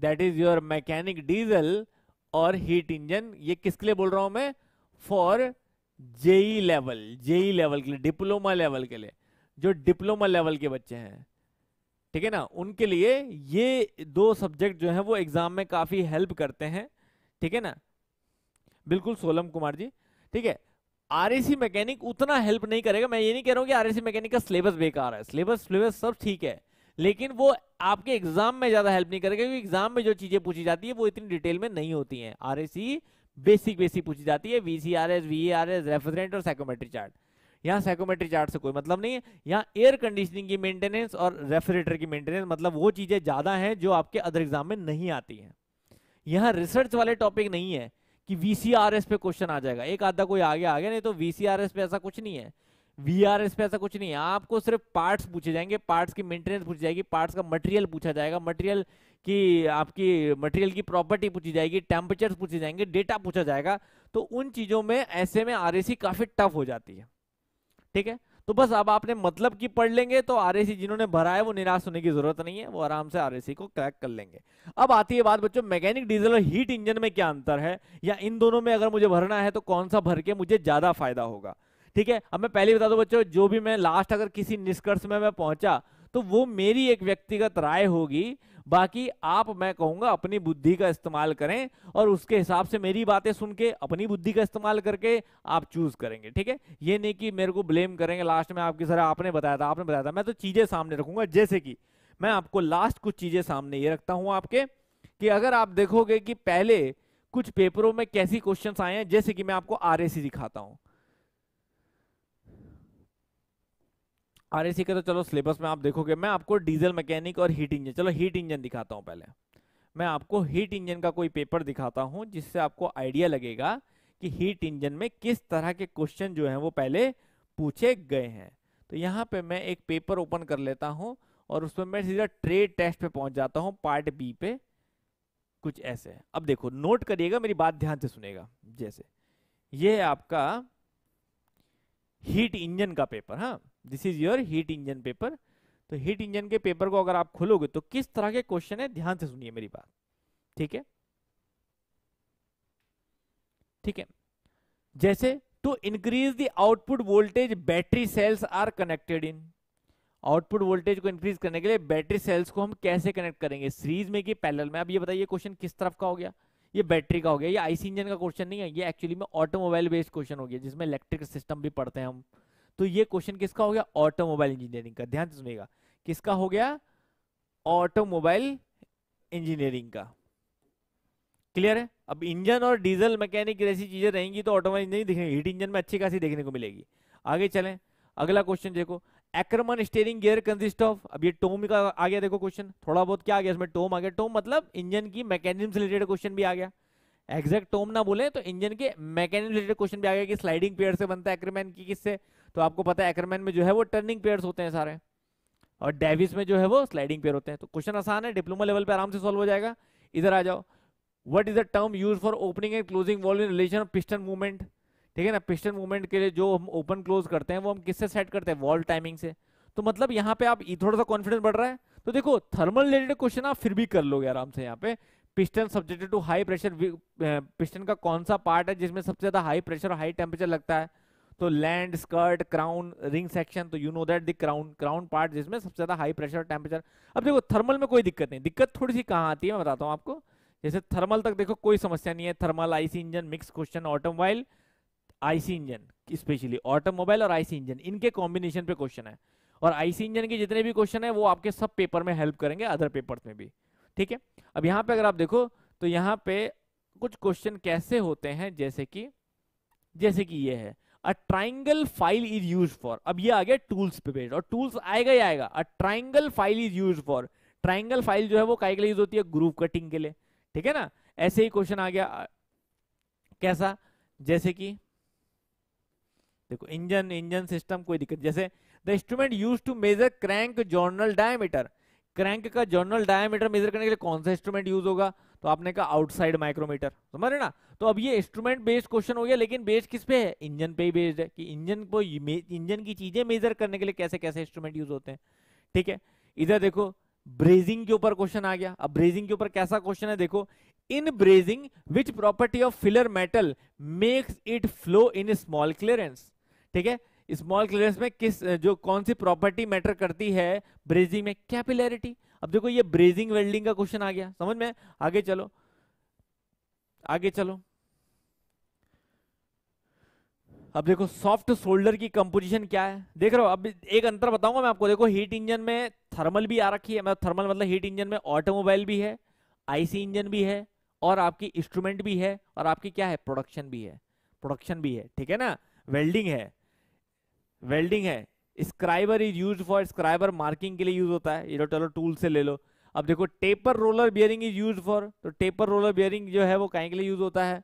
that is your mechanic diesel और हीट इंजन ये किसके लिए बोल रहा हूं मैं for JE level JE level के लिए डिप्लोमा लेवल के लिए जो डिप्लोमा लेवल के बच्चे हैं ठीक है ना उनके लिए ये दो सब्जेक्ट जो है वो एग्जाम में काफी हेल्प करते हैं ठीक है ना बिल्कुल सोलम कुमार जी ठीक है आरएसी मैकेनिक उतना हेल्प नहीं करेगा मैं ये नहीं कह रहा हूं कि आरएसी मैकेनिक का सिलेबस बेकार है सिलेबस सिलेबस सब ठीक है लेकिन वो आपके एग्जाम में ज्यादा हेल्प नहीं करेगा क्योंकि एग्जाम में जो चीजें पूछी जाती है वो इतनी डिटेल में नहीं होती है आरएसी बेसिक बेसिक पूछी जाती है वीसीआरएस वीएआरएस रेफरेंट और साइकोमेट्री चार्ट यहाँ साइकोमेट्री चार्ट से कोई मतलब नहीं है यहाँ एयर कंडीशनिंग की मेंटेनेंस और रेफ्रिजरेटर की मेंटेनेंस मतलब वो चीजें ज्यादा हैं जो आपके अदर एग्जाम में नहीं आती हैं यहाँ रिसर्च वाले टॉपिक नहीं है कि वीसीआरएस पे क्वेश्चन आ जाएगा एक आधा कोई आगे आ गया नहीं तो वीसीआरएस पे ऐसा कुछ नहीं है वीआरएस पे ऐसा कुछ नहीं है आपको सिर्फ पार्ट्स पूछे जाएंगे पार्ट्स की मेंटेनेंस पूछी जाएगी पार्ट्स का मटेरियल पूछा जाएगा मटेरियल की आपकी मटेरियल की प्रॉपर्टी पूछी जाएगी टेम्परेचर पूछे जाएंगे डेटा पूछा जाएगा तो उन चीज़ों में ऐसे में आरएसी काफ़ी टफ हो जाती है ठीक है तो बस अब आपने मतलब की पढ़ लेंगे तो आरएसी जिन्होंने भरा है वो निराश होने की जरूरत नहीं है वो आराम से आरएसी को क्रैक कर लेंगे अब आती है बात बच्चों मैकेनिक डीजल और हीट इंजन में क्या अंतर है या इन दोनों में अगर मुझे भरना है तो कौन सा भर के मुझे ज्यादा फायदा होगा ठीक है अब मैं पहले बता दूं बच्चों जो भी मैं लास्ट अगर किसी निष्कर्ष में मैं पहुंचा तो वो मेरी एक व्यक्तिगत राय होगी बाकी आप मैं कहूंगा अपनी बुद्धि का इस्तेमाल करें और उसके हिसाब से मेरी बातें सुन के अपनी बुद्धि का इस्तेमाल करके आप चूज करेंगे ठीक है ये नहीं कि मेरे को ब्लेम करेंगे लास्ट में आपकी सर आपने बताया था आपने बताया था मैं तो चीजें सामने रखूंगा जैसे कि मैं आपको लास्ट कुछ चीजें सामने ये रखता हूं आपके कि अगर आप देखोगे कि पहले कुछ पेपरों में कैसी क्वेश्चन आए हैं जैसे कि मैं आपको आर दिखाता हूं आर का तो चलो सिलेबस में आप देखोगे मैं आपको डीजल मैकेनिक और हीट इंजन चलो हीट इंजन दिखाता हूँ पहले मैं आपको हीट इंजन का कोई पेपर दिखाता हूँ जिससे आपको आइडिया लगेगा कि हीट इंजन में किस तरह के क्वेश्चन जो हैं वो पहले पूछे गए हैं तो यहाँ पे मैं एक पेपर ओपन कर लेता हूँ और उसमें मैं सीधा ट्रेड टेस्ट पे पहुँच जाता हूँ पार्ट बी पे कुछ ऐसे अब देखो नोट करिएगा मेरी बात ध्यान से सुनेगा जैसे ये है आपका हीट इंजन का पेपर हाँ this is your heat engine paper तो हीट इंजन के पेपर को अगर आप खोलोगे तो किस तरह के क्वेश्चन है ध्यान से सुनिए मेरी बात ठीक है ठीक है जैसे to increase the output voltage battery cells are connected in output voltage को इंक्रीज करने के लिए बैटरी सेल्स को हम कैसे कनेक्ट करेंगे सीरीज में कि पैरेलल में अब ये बताइए क्वेश्चन किस तरफ का हो गया ये बैटरी का हो गया ये आईसी इंजन का क्वेश्चन नहीं है ये एक्चुअली में ऑटोमोबाइल बेस्ड क्वेश्चन हो गया जिसमें इलेक्ट्रिक सिस्टम भी पढ़ते हैं हम तो ये क्वेश्चन किसका हो गया ऑटोमोबाइल इंजीनियरिंग का ध्यान सुनिएगा किसका हो गया ऑटोमोबाइल इंजीनियरिंग का क्लियर है अब इंजन और डीजल मैकेनिक जैसी चीजें रहेंगी तो ऑटोमोबाइल इंजन दिखेंगे हीट इंजन में अच्छी खासी देखने को मिलेगी आगे चले अगला क्वेश्चन देखो Ackerman steering gear consist of अब ये टोम का आ गया देखो क्वेश्चन थोड़ा बहुत क्या आ गया इसमें टोम आ गया टोम मतलब इंजन की मैकेनिज्म से रिलेटेड क्वेश्चन भी आ गया एग्जैक्ट टोम ना बोले तो इंजन के मैकेनिज्म रिलेटेड क्वेश्चन भी आ गया कि स्लाइडिंग पेयर से बनता है एक्रमन की किससे तो आपको पता है एकरमैन में जो है वो टर्निंग पेयर्स होते हैं सारे और डेविस में जो है वो स्लाइडिंग पेयर होते हैं तो क्वेश्चन आसान है डिप्लोमा लेवल पे आराम से सॉल्व हो जाएगा इधर आ जाओ what is the term use for opening and closing valve in relation of piston movement ठीक है ना पिस्टन मूवमेंट के लिए जो हम ओपन क्लोज करते हैं वो हम किससे सेट करते हैं वॉल्व टाइमिंग से तो मतलब यहाँ पे आप थोड़ा सा कॉन्फिडेंस बढ़ रहा है तो देखो थर्मल रिलेटेड क्वेश्चन आप फिर भी कर लोगे आराम से यहाँ पे piston subjected to high pressure piston का कौन सा पार्ट है जिसमें सबसे ज्यादा हाई प्रेशर और हाई टेम्परेचर लगता है तो land skirt crown ring section तो you know that crown crown crown part जिसमें सबसे ज्यादा हाई प्रेशर टेम्परेचर अब देखो थर्मल में कोई दिक्कत नहीं दिक्कत थोड़ी सी कहाँ आती है मैं बताता हूँ आपको जैसे थर्मल तक देखो कोई समस्या नहीं है thermal IC engine mix question automobile IC engine specially automobile और आईसी इंजन इनके कॉम्बिनेशन पे क्वेश्चन है और आईसी इंजन के जितने भी क्वेश्चन है वो आपके सब पेपर में हेल्प करेंगे अदर पेपर्स में भी ठीक है अब यहाँ पे अगर आप देखो तो यहाँ पे कुछ क्वेश्चन कैसे होते हैं जैसे कि जैसे कि ये है a triangle file is use for अब ये आ गया टूल्स पे बेस्ड और टूल्स आएगा ही आएगा a triangle file is use for triangle file जो है वो काय के लिए यूज होती है ग्रुप कटिंग के लिए ठीक है ना ऐसे ही क्वेश्चन आ गया कैसा जैसे कि देखो इंजन इंजन सिस्टम कोई दिक्कत जैसे the instrument use to measure crank journal diameter crank का जर्नल डायमीटर मेजर करने के लिए कौन सा इंस्ट्रूमेंट यूज होगा तो आपने कहा आउटसाइड माइक्रोमीटर समझ रहे ना तो अब ये इंस्ट्रूमेंट बेस्ड क्वेश्चन हो गया लेकिन बेस्ड किस पे है इंजन पे ही बेस्ड है कि इंजन को इंजन की चीजें मेजर करने के लिए कैसे कैसे इंस्ट्रूमेंट यूज होते हैं ठीक है इधर देखो ब्रेजिंग के ऊपर क्वेश्चन आ गया अब ब्रेजिंग के ऊपर कैसा क्वेश्चन है देखो in brazing which property of filler metal makes it flow in small clearance ठीक है स्मॉल क्लियरेंस में किस जो कौन सी प्रॉपर्टी मैटर करती है ब्रेजिंग में कैपिलैरिटी अब देखो ये ब्रेजिंग वेल्डिंग का क्वेश्चन आ गया समझ में आगे चलो आगे चलो अब देखो सॉफ्ट सोल्डर की कंपोजिशन क्या है देख रहे हो अब एक अंतर बताऊंगा मैं आपको देखो हीट इंजन में थर्मल भी आ रखी है मतलब थर्मल मतलब हीट इंजन में ऑटोमोबाइल भी है आईसी इंजन भी है और आपकी इंस्ट्रूमेंट भी है और आपकी क्या है प्रोडक्शन भी है प्रोडक्शन भी है ठीक है ना वेल्डिंग है वेल्डिंग है scriber is use for scriber marking के लिए यूज होता है ये लो चलो टूल से ले लो अब देखो taper roller bearing is use for तो टेपर रोलर बियरिंग जो है वो कहीं के लिए यूज होता है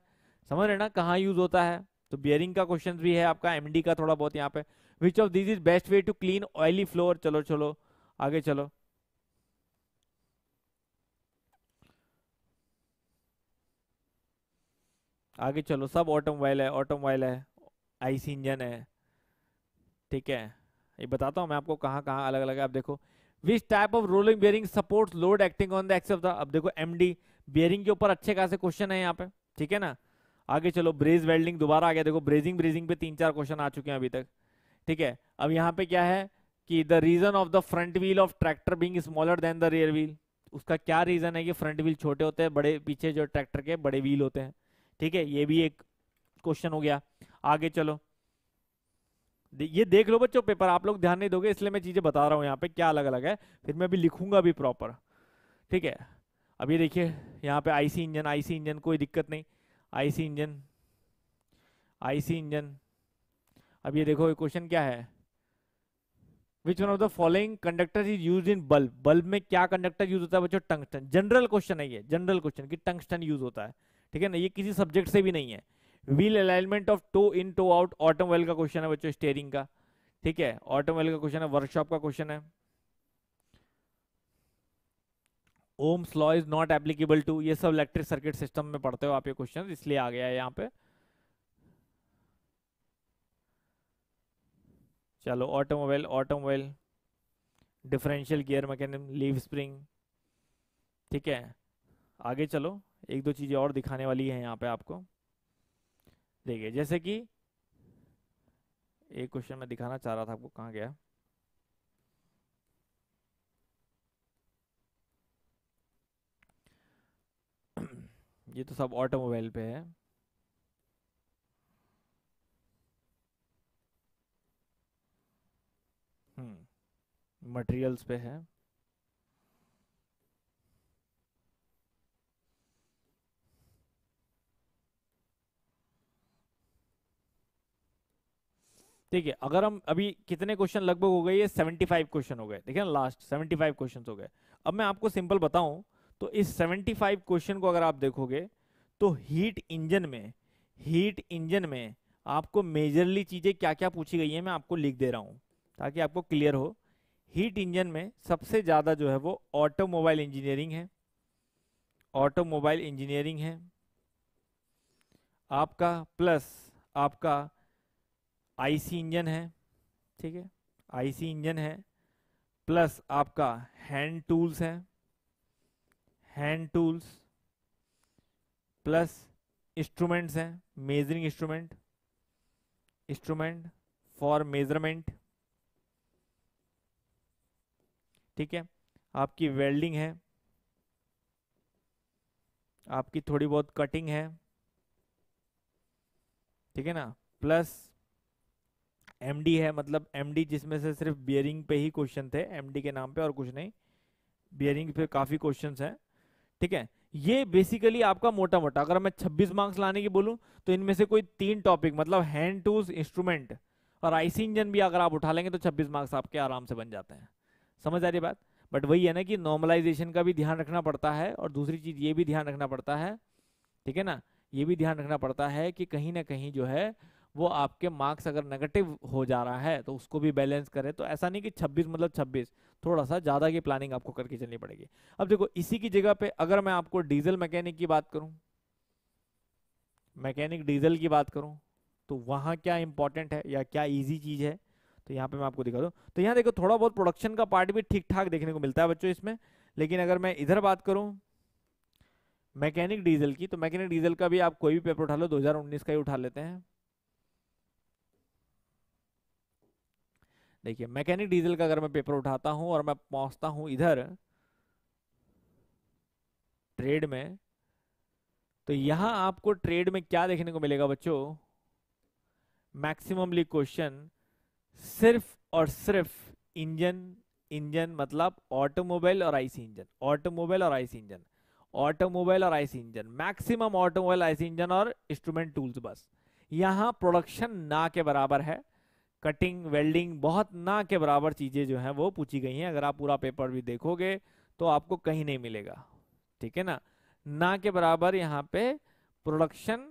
समझ रहे ना कहाँ यूज होता है तो बियरिंग का क्वेश्चन भी है आपका एमडी का थोड़ा बहुत यहाँ पे which of this is best way to clean oily floor चलो चलो आगे चलो आगे चलो सब ऑटोमोबाइल है ऑटोमोबाइल है आईसी इंजन है ठीक है ये बताता हूँ मैं आपको कहाँ कहाँ अलग अलग है आप देखो which type of rolling bearing support load acting on the axis of the अब देखो एम डी के ऊपर अच्छे खासे क्वेश्चन है यहाँ पे ठीक है ना आगे चलो ब्रेज वेल्डिंग दोबारा आ गया देखो ब्रेजिंग ब्रेजिंग पे तीन चार क्वेश्चन आ चुके हैं अभी तक ठीक है अब यहाँ पे क्या है कि the reason of the front wheel of tractor being smaller than the rear wheel उसका क्या रीजन है कि फ्रंट व्हील छोटे होते हैं बड़े पीछे जो ट्रैक्टर के बड़े व्हील होते हैं ठीक है ये भी एक क्वेश्चन हो गया आगे चलो ये देख लो बच्चों पेपर आप लोग ध्यान नहीं दोगे इसलिए मैं चीज़ें बता रहा हूँ यहाँ पे क्या अलग अलग है फिर मैं अभी लिखूंगा भी प्रॉपर ठीक है अब ये देखिए यहाँ पे आईसी इंजन आईसी इंजन कोई दिक्कत नहीं आईसी इंजन आईसी इंजन अब ये देखो ये क्वेश्चन क्या है which one of the following conductor is use in bulb bulb में क्या कंडक्टर यूज होता है बच्चों टंगस्टन जनरल क्वेश्चन है ये जनरल क्वेश्चन की टंगस्टन यूज होता है ठीक है ना ये किसी सब्जेक्ट से भी नहीं है wheel alignment of toe in toe out automobile का क्वेश्चन है बच्चों स्टेयरिंग का ठीक है ऑटम वेल का क्वेश्चन है वर्कशॉप का क्वेश्चन है Ohm's law is not applicable to ये सब इलेक्ट्रिक सर्किट सिस्टम में पढ़ते हो आप ये क्वेश्चन इसलिए आ गया है यहाँ पे चलो automobile automobile differential gear mechanism leaf spring ठीक है आगे चलो एक दो चीज़ें और दिखाने वाली है यहाँ पे आपको देखिए जैसे कि एक क्वेश्चन मैं दिखाना चाह रहा था आपको कहा गया ये तो सब ऑटोमोबाइल पे है मटेरियल्स हम्म, पे है ठीक है अगर हम अभी कितने क्वेश्चन लगभग हो गए ये 75 क्वेश्चन हो गए ठीक है ना लास्ट 75 क्वेश्चन हो गए अब मैं आपको सिंपल बताऊं तो इस 75 क्वेश्चन को अगर आप देखोगे तो हीट इंजन में हीट इंजन में आपको मेजरली चीज़ें क्या क्या पूछी गई है मैं आपको लिख दे रहा हूँ ताकि आपको क्लियर हो हीट इंजन में सबसे ज़्यादा जो है वो ऑटोमोबाइल इंजीनियरिंग है ऑटोमोबाइल इंजीनियरिंग है आपका प्लस आपका आईसी इंजन है ठीक है आईसी इंजन है प्लस आपका हैंड टूल्स है हैंड टूल्स प्लस इंस्ट्रूमेंट्स हैं measuring instrument instrument for measurement ठीक है आपकी वेल्डिंग है आपकी थोड़ी बहुत कटिंग है ठीक है ना प्लस एमडी है मतलब एमडी जिसमें से सिर्फ बियरिंग पे ही क्वेश्चन थे एमडी के नाम पे और कुछ नहीं बियरिंग पे काफ़ी क्वेश्चन हैं ठीक है ये बेसिकली आपका मोटा मोटा अगर मैं 26 मार्क्स लाने की बोलूँ तो इनमें से कोई तीन टॉपिक मतलब हैंड टूज इंस्ट्रूमेंट और आईसी इंजन भी अगर आप उठा लेंगे तो छब्बीस मार्क्स आपके आराम से बन जाते हैं समझ आ रही बात बट वही है ना कि नॉर्मलाइजेशन का भी ध्यान रखना पड़ता है और दूसरी चीज़ ये भी ध्यान रखना पड़ता है ठीक है ना ये भी ध्यान रखना पड़ता है कि कहीं ना कहीं जो है वो आपके मार्क्स अगर नेगेटिव हो जा रहा है तो उसको भी बैलेंस करें तो ऐसा नहीं कि 26 मतलब 26 थोड़ा सा ज़्यादा की प्लानिंग आपको करके चलनी पड़ेगी अब देखो इसी की जगह पे अगर मैं आपको डीजल मैकेनिक की बात करूँ मैकेनिक डीजल की बात करूँ तो वहाँ क्या इंपॉर्टेंट है या क्या ईजी चीज़ है तो यहाँ पे मैं आपको दिखा दूँ तो यहाँ देखो थोड़ा बहुत प्रोडक्शन का पार्ट भी ठीक ठाक देखने को मिलता है बच्चों इसमें लेकिन अगर मैं इधर बात करूँ मैकेनिक डीजल की तो मैकेनिक डीजल का भी आप कोई भी पेपर उठा लो 2019 का ही उठा लेते हैं देखिए मैकेनिक डीजल का अगर मैं पेपर उठाता हूं और मैं पहुंचता हूं इधर ट्रेड में तो यहां आपको ट्रेड में क्या देखने को मिलेगा बच्चों मैक्सिममली क्वेश्चन सिर्फ और सिर्फ इंजन इंजन मतलब ऑटोमोबाइल और आइस इंजन ऑटोमोबाइल और आइस इंजन ऑटोमोबाइल और IC engine maximum automobile IC engine और इंस्ट्रूमेंट टूल्स बस यहां प्रोडक्शन ना के बराबर है कटिंग वेल्डिंग बहुत ना के बराबर चीज़ें जो हैं वो पूछी गई हैं अगर आप पूरा पेपर भी देखोगे तो आपको कहीं नहीं मिलेगा ठीक है ना ना के बराबर यहाँ पे प्रोडक्शन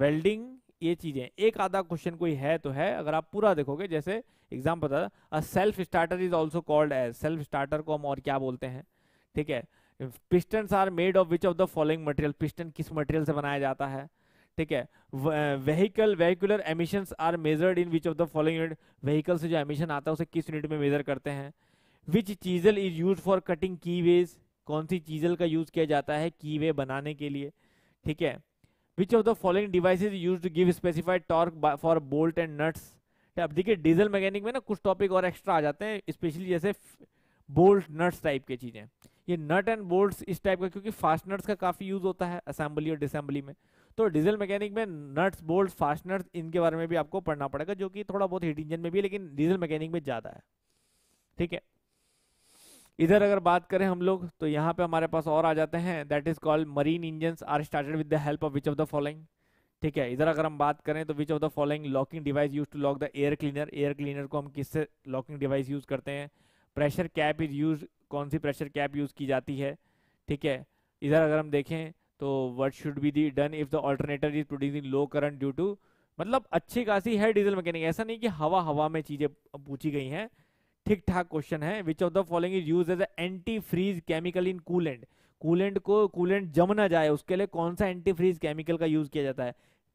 वेल्डिंग ये चीज़ें एक आधा क्वेश्चन कोई है तो है अगर आप पूरा देखोगे जैसे एग्जाम्पल बता a self starter is also called as self starter को हम और क्या बोलते हैं ठीक है piston are made of which of the following material piston किस मटेरियल से बनाया जाता है ठीक है vehicle vehicular emission are measured in which of the following unit vehicle से जो एमिशन आता है उसे किस यूनिट में मेजर करते हैं which chisel is use for cutting की वेज कौन सी चीजल का यूज किया जाता है की वे बनाने के लिए ठीक है which of the following devices use to give specified torque for bolt and nuts अब देखिए डीजल मैकेनिक में ना कुछ टॉपिक और एक्स्ट्रा आ जाते हैं स्पेशली जैसे बोल्ट नट्स टाइप के चीजें ये नट एंड बोल्ट्स इस टाइप का क्योंकि फास्ट नट्स का काफी यूज होता है असेंबली और डिसेंबली में तो डीजल मैकेनिक में नट्स बोल्ट फास्टनर्स इनके बारे में भी आपको पढ़ना पड़ेगा जो कि थोड़ा बहुत हीट इंजन में भी है लेकिन डीजल मैकेनिक में ज़्यादा है ठीक है इधर अगर बात करें हम लोग तो यहाँ पे हमारे पास और आ जाते हैं that is called marine engine are started with the help of which of the following ठीक है इधर अगर हम बात करें तो which of the following locking device use to lock the air cleaner air cleaner को हम किससे लॉकिंग डिवाइस यूज करते हैं प्रेशर कैप इज यूज कौन सी प्रेशर कैप यूज की जाती है ठीक है इधर अगर हम देखें तो what should be the done if the alternator is producing low current due to मतलब अच्छी खासी है डीजल मैकेनिक ऐसा नहीं कि हवा हवा में चीजें पूछी गई हैं ठीक ठाक क्वेश्चन है which of the following is use as anti freeze chemical in coolant coolant को कूलेंट जम ना जाए उसके लिए कौन सा एंटी फ्रीज केमिकल का यूज किया जाता है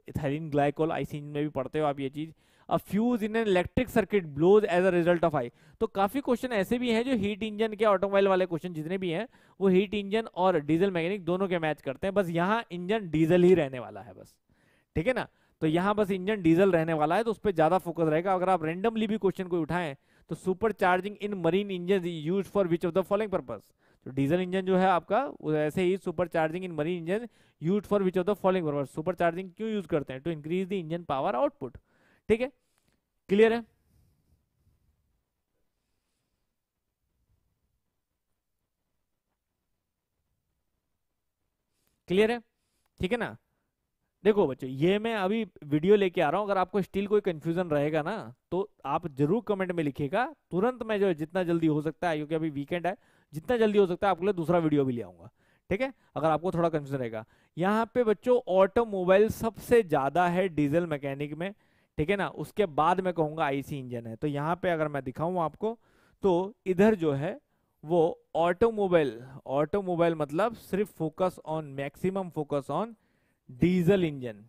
इथाइलिन ग्लाइकोल आइसिन में भी पढ़ते हो आप ये चीज़ a fuse in an electric circuit blows as a result of I तो काफी क्वेश्चन ऐसे भी हैं जो हीट इंजन के ऑटोमोबाइल वाले क्वेश्चन जितने भी हैं वो हीट इंजन और डीजल मैकेनिक दोनों के मैच करते हैं बस यहाँ इंजन डीजल ही रहने वाला है बस ठीक है ना तो यहाँ बस इंजन डीजल रहने वाला है तो उस पर ज्यादा फोकस रहेगा अगर आप रेंडमली भी क्वेश्चन को उठाएं तो supercharging in marine engine use for which of the following purpose तो डीजल इंजन जो है आपका ऐसे ही supercharging in marine engine use for which of the following purpose supercharging क्यों यूज करते हैं to increase the engine power output ठीक है क्लियर है क्लियर है ठीक है ना देखो बच्चों ये मैं अभी वीडियो लेके आ रहा हूं अगर आपको स्टिल कोई कंफ्यूजन रहेगा ना तो आप जरूर कमेंट में लिखिएगा तुरंत मैं जो जितना जल्दी हो सकता है क्योंकि अभी वीकेंड है जितना जल्दी हो सकता है आपके लिए दूसरा वीडियो भी ले आऊंगा ठीक है अगर आपको थोड़ा कंफ्यूजन रहेगा यहाँ पे बच्चों ऑटोमोबाइल सबसे ज्यादा है डीजल मैकेनिक में ठीक है ना उसके बाद में कहूंगा आईसी इंजन है तो यहाँ पे अगर मैं दिखाऊँ आपको तो इधर जो है वो ऑटोमोबाइल ऑटोमोबाइल मतलब सिर्फ focus on maximum focus on diesel engine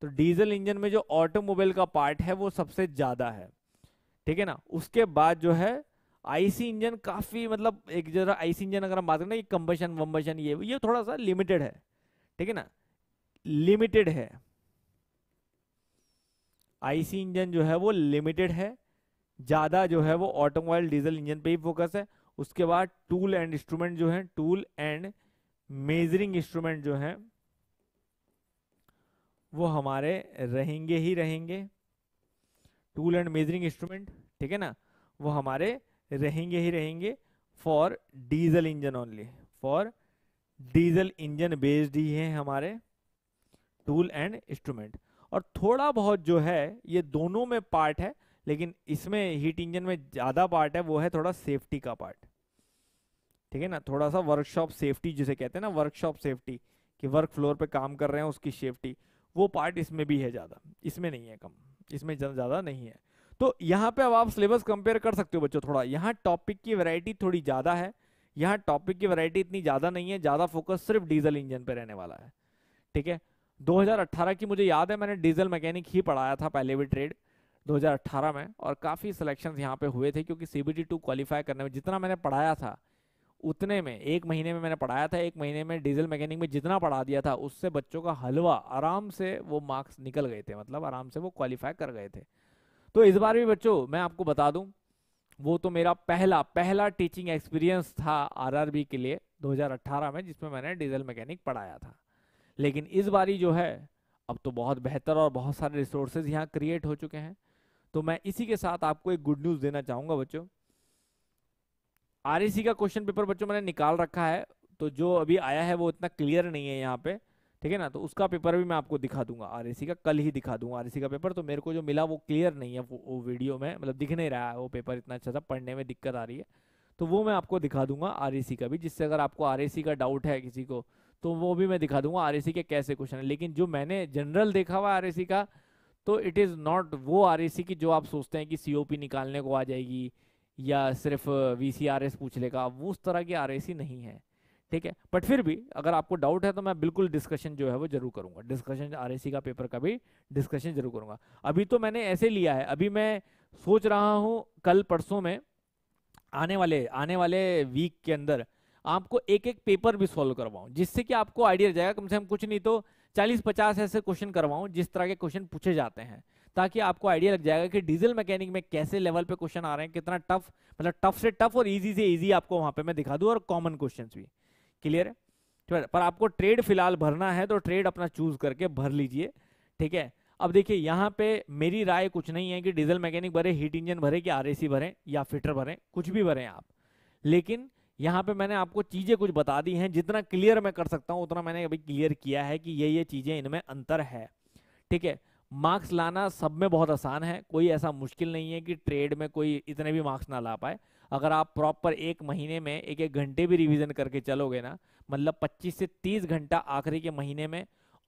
तो डीजल इंजन में जो ऑटोमोबाइल का पार्ट है वो सबसे ज़्यादा है ठीक है ना उसके बाद जो है आईसी इंजन काफ़ी मतलब एक जरा आईसी इंजन अगर हम बात करें ये कम्बशन वम्बशन ये ये थोड़ा सा लिमिटेड है ठीक है ना लिमिटेड है आईसी इंजन जो है वो लिमिटेड है ज़्यादा जो है वो ऑटोमोबाइल डीजल इंजन पे ही फोकस है उसके बाद टूल एंड इंस्ट्रूमेंट जो है टूल एंड मेजरिंग इंस्ट्रूमेंट जो है वो हमारे रहेंगे ही रहेंगे टूल एंड मेजरिंग इंस्ट्रूमेंट ठीक है ना वो हमारे रहेंगे ही रहेंगे for diesel engine only for diesel engine based ही है हमारे टूल एंड इंस्ट्रूमेंट और थोड़ा बहुत जो है ये दोनों में पार्ट है लेकिन इसमें हीट इंजन में ज़्यादा पार्ट है वो है थोड़ा सेफ्टी का पार्ट ठीक है ना थोड़ा सा वर्कशॉप सेफ्टी जिसे कहते हैं ना वर्कशॉप सेफ्टी कि वर्क फ्लोर पे काम कर रहे हैं उसकी सेफ्टी वो पार्ट इसमें भी है ज़्यादा इसमें नहीं है कम इसमें ज़्यादा नहीं है तो यहाँ पे अब आप सिलेबस कंपेयर कर सकते हो बच्चों थोड़ा यहाँ टॉपिक की वैरायटी थोड़ी ज़्यादा है यहाँ टॉपिक की वैरायटी इतनी ज़्यादा नहीं है ज़्यादा फोकस सिर्फ डीजल इंजन पे रहने वाला है ठीक है 2018 की मुझे याद है मैंने डीजल मैकेनिक ही पढ़ाया था पहले भी ट्रेड 2018 में और काफ़ी सिलेक्शंस यहाँ पे हुए थे क्योंकि C B T two qualify करने में जितना मैंने पढ़ाया था उतने में एक महीने में मैंने पढ़ाया था एक महीने में डीजल मैकेनिक में जितना पढ़ा दिया था उससे बच्चों का हलवा आराम से वो मार्क्स निकल गए थे मतलब आराम से वो क्वालिफाई कर गए थे तो इस बार भी बच्चों मैं आपको बता दूँ वो तो मेरा पहला पहला टीचिंग एक्सपीरियंस था आरआरबी के लिए 2018 में जिसमें मैंने डीजल मैकेनिक पढ़ाया था लेकिन इस बारी जो है अब तो बहुत बेहतर और बहुत सारे रिसोर्सेज यहाँ क्रिएट हो चुके हैं तो मैं इसी के साथ आपको एक गुड न्यूज देना चाहूंगा बच्चों आर e का क्वेश्चन पेपर बच्चों मैंने निकाल रखा है तो जो अभी आया है वो इतना क्लियर नहीं है यहाँ पे ठीक है ना तो उसका पेपर भी मैं आपको दिखा दूंगा आर e का कल ही दिखा दूंगा आर e का पेपर तो मेरे को जो मिला वो क्लियर नहीं है वो, वो वीडियो में मतलब दिख नहीं रहा है वो पेपर इतना अच्छा सा पढ़ने में दिक्कत आ रही है तो वो मैं आपको दिखा दूंगा आर का भी जिससे अगर आपको आर का डाउट है किसी को तो वो भी मैं दिखा दूंगा आर के कैसे क्वेश्चन है लेकिन जो मैंने जनरल देखा हुआ आर का तो इट इज़ नॉट वो आर की जो आप सोचते हैं कि सी निकालने को आ जाएगी या सिर्फ वी पूछ लेगा वो उस तरह की आर नहीं है ठीक है बट फिर भी अगर आपको डाउट है तो मैं बिल्कुल डिस्कशन जो है वो जरूर करूंगा डिस्कशन आर का पेपर का भी डिस्कशन जरूर करूंगा अभी तो मैंने ऐसे लिया है अभी मैं सोच रहा हूँ कल परसों में आने वाले आने वाले वीक के अंदर आपको एक एक पेपर भी सॉल्व करवाऊं जिससे कि आपको आइडिया जाएगा कम से कम कुछ नहीं तो चालीस पचास ऐसे क्वेश्चन करवाऊं जिस तरह के क्वेश्चन पूछे जाते हैं ताकि आपको आइडिया लग जाएगा कि डीजल मैकेनिक में कैसे लेवल पे क्वेश्चन आ रहे हैं कितना टफ मतलब टफ से टफ और इजी से इजी आपको वहां पे मैं दिखा दूं और कॉमन क्वेश्चन भी क्लियर है तो पर आपको ट्रेड फिलहाल भरना है तो ट्रेड अपना चूज करके भर लीजिए ठीक है अब देखिए यहाँ पे मेरी राय कुछ नहीं है कि डीजल मैकेनिक भरे हीट इंजन भरे कि आर भरे या फिटर भरे कुछ भी भरे आप लेकिन यहाँ पे मैंने आपको चीज़ें कुछ बता दी हैं जितना क्लियर मैं कर सकता हूँ उतना मैंने अभी क्लियर किया है कि ये ये चीज़ें इनमें अंतर है ठीक है मार्क्स लाना सब में बहुत आसान है कोई ऐसा मुश्किल नहीं है कि ट्रेड में कोई इतने भी मार्क्स ना ला पाए अगर आप प्रॉपर एक महीने में एक एक घंटे भी रिविज़न करके चलोगे ना मतलब पच्चीस से तीस घंटा आखिरी के महीने में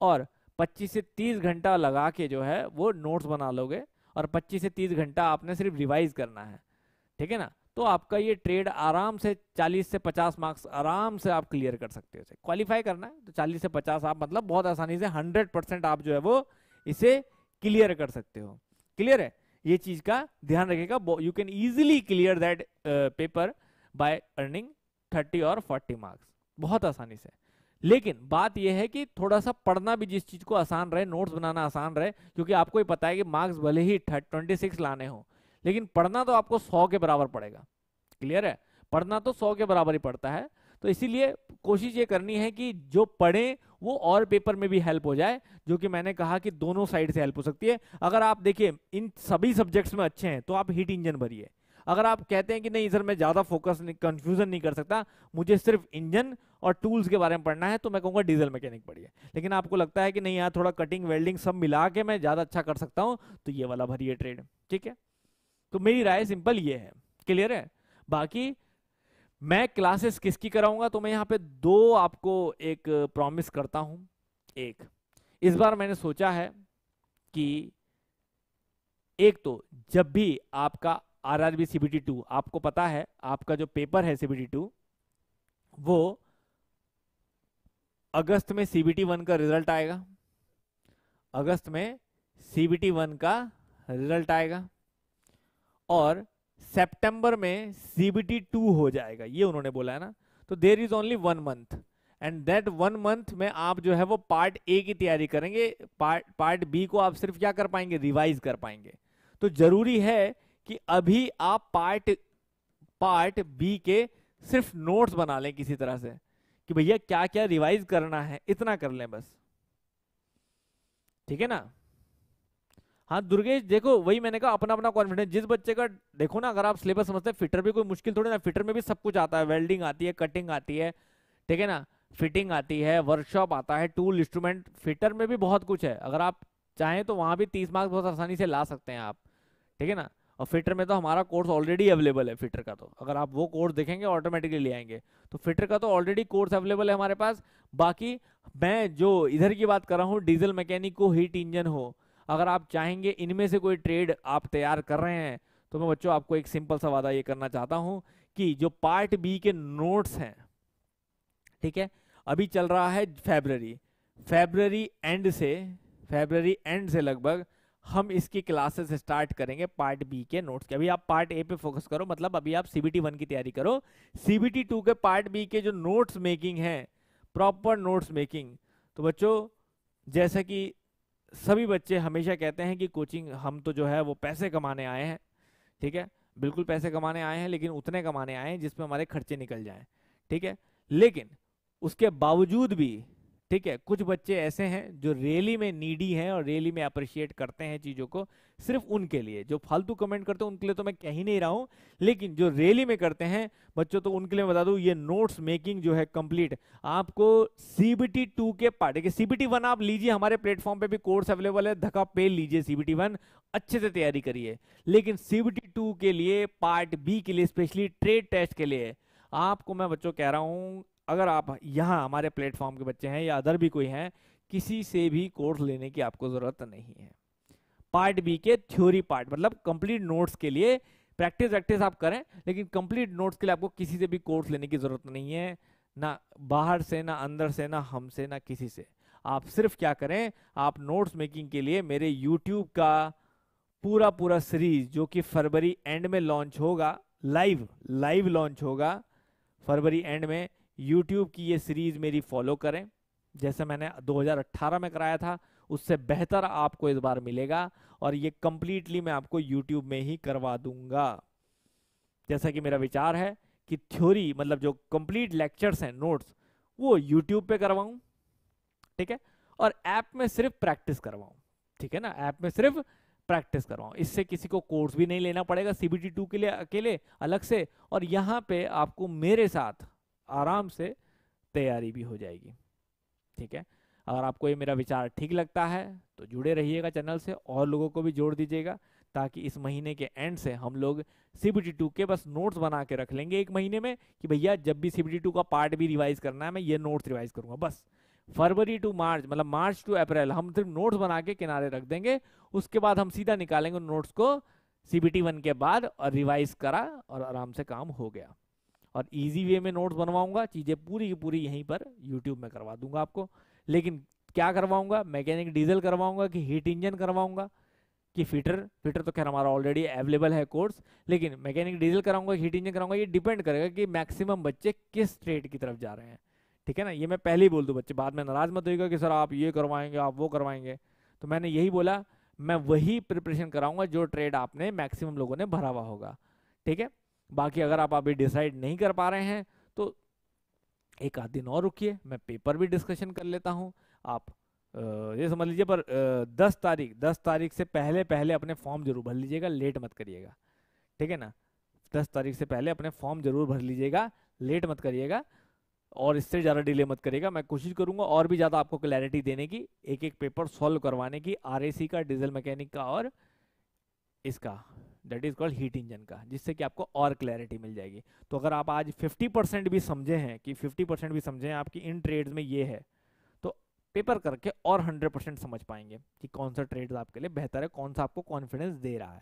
और पच्चीस से तीस घंटा लगा के जो है वो नोट्स बना लोगे और पच्चीस से तीस घंटा आपने सिर्फ रिवाइज करना है ठीक है ना तो आपका ये ट्रेड आराम से 40 से 50 मार्क्स आराम से आप क्लियर कर सकते हो क्वालिफाई करना है तो 40 से 50 आप मतलब बहुत आसानी से 100 परसेंट आप जो है वो इसे क्लियर कर सकते हो क्लियर है ये चीज का ध्यान रखेगा you can easily clear that paper by earning thirty और फोर्टी मार्क्स बहुत आसानी से लेकिन बात यह है कि थोड़ा सा पढ़ना भी जिस चीज को आसान रहे नोट्स बनाना आसान रहे क्योंकि आपको ही पता है कि मार्क्स भले ही ट्वेंटी सिक्स लाने हो लेकिन पढ़ना तो आपको सौ के बराबर पड़ेगा क्लियर है पढ़ना तो सौ के बराबर ही पड़ता है तो इसीलिए कोशिश ये करनी है कि जो पढ़ें वो और पेपर में भी हेल्प हो जाए जो कि मैंने कहा कि दोनों साइड से हेल्प हो सकती है अगर आप देखिए इन सभी सब्जेक्ट्स में अच्छे हैं तो आप हीट इंजन भरिए अगर आप कहते हैं कि नहीं सर मैं ज़्यादा फोकस कंफ्यूजन नहीं कर सकता मुझे सिर्फ इंजन और टूल्स के बारे में पढ़ना है तो मैं कहूँगा डीजल मैकेनिक पढ़िए लेकिन आपको लगता है कि नहीं यार थोड़ा कटिंग वेल्डिंग सब मिला के मैं ज़्यादा अच्छा कर सकता हूँ तो ये वाला भरिए ट्रेड ठीक है तो मेरी राय सिंपल ये है क्लियर है बाकी मैं क्लासेस किसकी कराऊंगा तो मैं यहाँ पे दो आपको एक प्रॉमिस करता हूं एक इस बार मैंने सोचा है कि एक तो जब भी आपका R R B CBT two आपको पता है आपका जो पेपर है सीबीटी टू वो अगस्त में सीबीटी वन का रिजल्ट आएगा अगस्त में सीबीटी वन का रिजल्ट आएगा और सितंबर में सीबीटी टू हो जाएगा ये उन्होंने बोला है ना तो there is only one month and that one month में आप जो है वो पार्ट ए की तैयारी करेंगे पार्ट पार्ट बी को आप सिर्फ क्या कर पाएंगे रिवाइज कर पाएंगे तो जरूरी है कि अभी आप पार्ट पार्ट बी के सिर्फ नोट्स बना लें किसी तरह से कि भैया क्या क्या रिवाइज करना है इतना कर लें बस ठीक है ना हाँ दुर्गेश देखो वही मैंने कहा अपना अपना कॉन्फिडेंस जिस बच्चे का देखो ना अगर आप सिलेबस समझते हैं फिटर भी कोई मुश्किल थोड़ी ना फिटर में भी सब कुछ आता है वेल्डिंग आती है कटिंग आती है ठीक है ना फिटिंग आती है वर्कशॉप आता है टूल इंस्ट्रूमेंट फिटर में भी बहुत कुछ है अगर आप चाहें तो वहाँ भी तीस मार्क्स बहुत आसानी से ला सकते हैं आप ठीक है ना और फिटर में तो हमारा कोर्स ऑलरेडी अवेलेबल है फिटर का तो अगर आप वो कोर्स देखेंगे ऑटोमेटिकली ले आएंगे तो फिटर का तो ऑलरेडी कोर्स अवेलेबल है हमारे पास बाकी मैं जो इधर की बात कर रहा हूँ डीजल मैकेनिक हो हीट इंजन हो अगर आप चाहेंगे इनमें से कोई ट्रेड आप तैयार कर रहे हैं तो मैं बच्चों आपको एक सिंपल सा वादा ये करना चाहता हूं कि जो पार्ट बी के नोट्स हैं ठीक है अभी चल रहा है फेबररी फेबररी एंड से फेबररी एंड से लगभग हम इसकी क्लासेस स्टार्ट करेंगे पार्ट बी के नोट्स के अभी आप पार्ट ए पे फोकस करो मतलब अभी आप सीबीटी वन की तैयारी करो सीबीटी टू के पार्ट बी के जो नोट्स मेकिंग है प्रॉपर नोट्स मेकिंग तो बच्चों जैसा कि सभी बच्चे हमेशा कहते हैं कि कोचिंग हम तो जो है वो पैसे कमाने आए हैं ठीक है बिल्कुल पैसे कमाने आए हैं लेकिन उतने कमाने आए हैं जिसमें हमारे खर्चे निकल जाएं ठीक है लेकिन उसके बावजूद भी ठीक है कुछ बच्चे ऐसे हैं जो रेली में नीडी हैं और रेली में अप्रिशिएट करते हैं चीज़ों को सिर्फ उनके लिए जो फालतू कमेंट करते हैं उनके लिए तो मैं कह ही नहीं रहा हूं लेकिन जो रेली में करते हैं बच्चों तो उनके लिए बता दू ये नोट्स मेकिंग जो है कंप्लीट आपको सीबीटी टू के पार्ट देखिए सीबीटी वन आप लीजिए हमारे प्लेटफॉर्म पे भी कोर्स अवेलेबल है धक्का पे लीजिए सीबीटी वन अच्छे से तैयारी करिए लेकिन सीबीटी टू के लिए पार्ट बी के लिए स्पेशली ट्रेड टेस्ट के लिए आपको मैं बच्चों कह रहा हूं अगर आप यहाँ हमारे प्लेटफॉर्म के बच्चे हैं या अदर भी कोई हैं किसी से भी कोर्स लेने की आपको ज़रूरत नहीं है पार्ट बी के थ्योरी पार्ट मतलब कंप्लीट नोट्स के लिए प्रैक्टिस प्रैक्टिस आप करें लेकिन कंप्लीट नोट्स के लिए आपको किसी से भी कोर्स लेने की ज़रूरत नहीं है ना बाहर से ना अंदर से ना हमसे ना किसी से आप सिर्फ क्या करें आप नोट्स मेकिंग के लिए मेरे यूट्यूब का पूरा पूरा सीरीज जो कि फरवरी एंड में लॉन्च होगा लाइव लाइव लॉन्च होगा फरवरी एंड में यूट्यूब की ये सीरीज़ मेरी फॉलो करें जैसे मैंने 2018 में कराया था उससे बेहतर आपको इस बार मिलेगा और ये कंप्लीटली मैं आपको यूट्यूब में ही करवा दूंगा जैसा कि मेरा विचार है कि थ्योरी मतलब जो कंप्लीट लेक्चर्स हैं नोट्स वो यूट्यूब पे करवाऊं ठीक है और ऐप में सिर्फ प्रैक्टिस करवाऊं ठीक है ना ऐप में सिर्फ प्रैक्टिस करवाऊं इससे किसी को कोर्स भी नहीं लेना पड़ेगा सीबीटी टू के लिए अकेले अलग से और यहाँ पे आपको मेरे साथ आराम से तैयारी भी हो जाएगी ठीक है अगर आपको ये मेरा विचार ठीक लगता है तो जुड़े रहिएगा चैनल से और लोगों को भी जोड़ दीजिएगा ताकि इस महीने के एंड से हम लोग सीबीटी टू के बस नोट्स बना के रख लेंगे एक महीने में कि भैया जब भी सीबीटी टू का पार्ट भी रिवाइज करना है मैं ये नोट्स रिवाइज करूंगा बस फरवरी टू मार्च मतलब मार्च टू अप्रैल हम सिर्फ नोट्स बना के किनारे रख देंगे उसके बाद हम सीधा निकालेंगे नोट्स को सीबीटी वन के बाद और रिवाइज करा और आराम से काम हो गया और इजी वे में नोट्स बनवाऊंगा चीज़ें पूरी की पूरी यहीं पर यूट्यूब में करवा दूंगा आपको लेकिन क्या करवाऊंगा मैकेनिक डीजल करवाऊंगा कि हीट इंजन करवाऊंगा कि फीटर फीटर तो खैर हमारा ऑलरेडी अवेलेबल है कोर्स लेकिन मैकेनिक डीजल कराऊंगा हीट इंजन कराऊंगा ये डिपेंड करेगा कि मैक्सिमम बच्चे किस ट्रेड की तरफ जा रहे हैं ठीक है ना ये मैं पहले ही बोल दूँ बच्चे बाद में नाराज मत होगा कि सर आप ये करवाएंगे आप वो करवाएंगे तो मैंने यही बोला मैं वही प्रिपरेशन कराऊंगा जो ट्रेड आपने मैक्सिमम लोगों ने भरा हुआ होगा ठीक है बाकी अगर आप अभी डिसाइड नहीं कर पा रहे हैं तो एक आध दिन और रुकिए मैं पेपर भी डिस्कशन कर लेता हूँ आप ये समझ लीजिए पर दस तारीख दस तारीख से पहले पहले अपने फॉर्म जरूर भर लीजिएगा लेट मत करिएगा ठीक है ना दस तारीख से पहले अपने फॉर्म जरूर भर लीजिएगा लेट मत करिएगा और इससे ज़्यादा डिले मत करिएगा मैं कोशिश करूंगा और भी ज़्यादा आपको क्लैरिटी देने की एक एक पेपर सॉल्व करवाने की आरएसी का डीजल मैकेनिक का और इसका that is called heat engine का जिससे कि आपको और क्लैरिटी मिल जाएगी तो अगर आप आज 50 परसेंट भी समझे हैं कि 50 परसेंट भी समझे हैं आपकी इन ट्रेड्स में ये है तो पेपर करके और 100 परसेंट समझ पाएंगे कि कौन सा ट्रेड आपके लिए बेहतर है कौन सा आपको कॉन्फिडेंस दे रहा है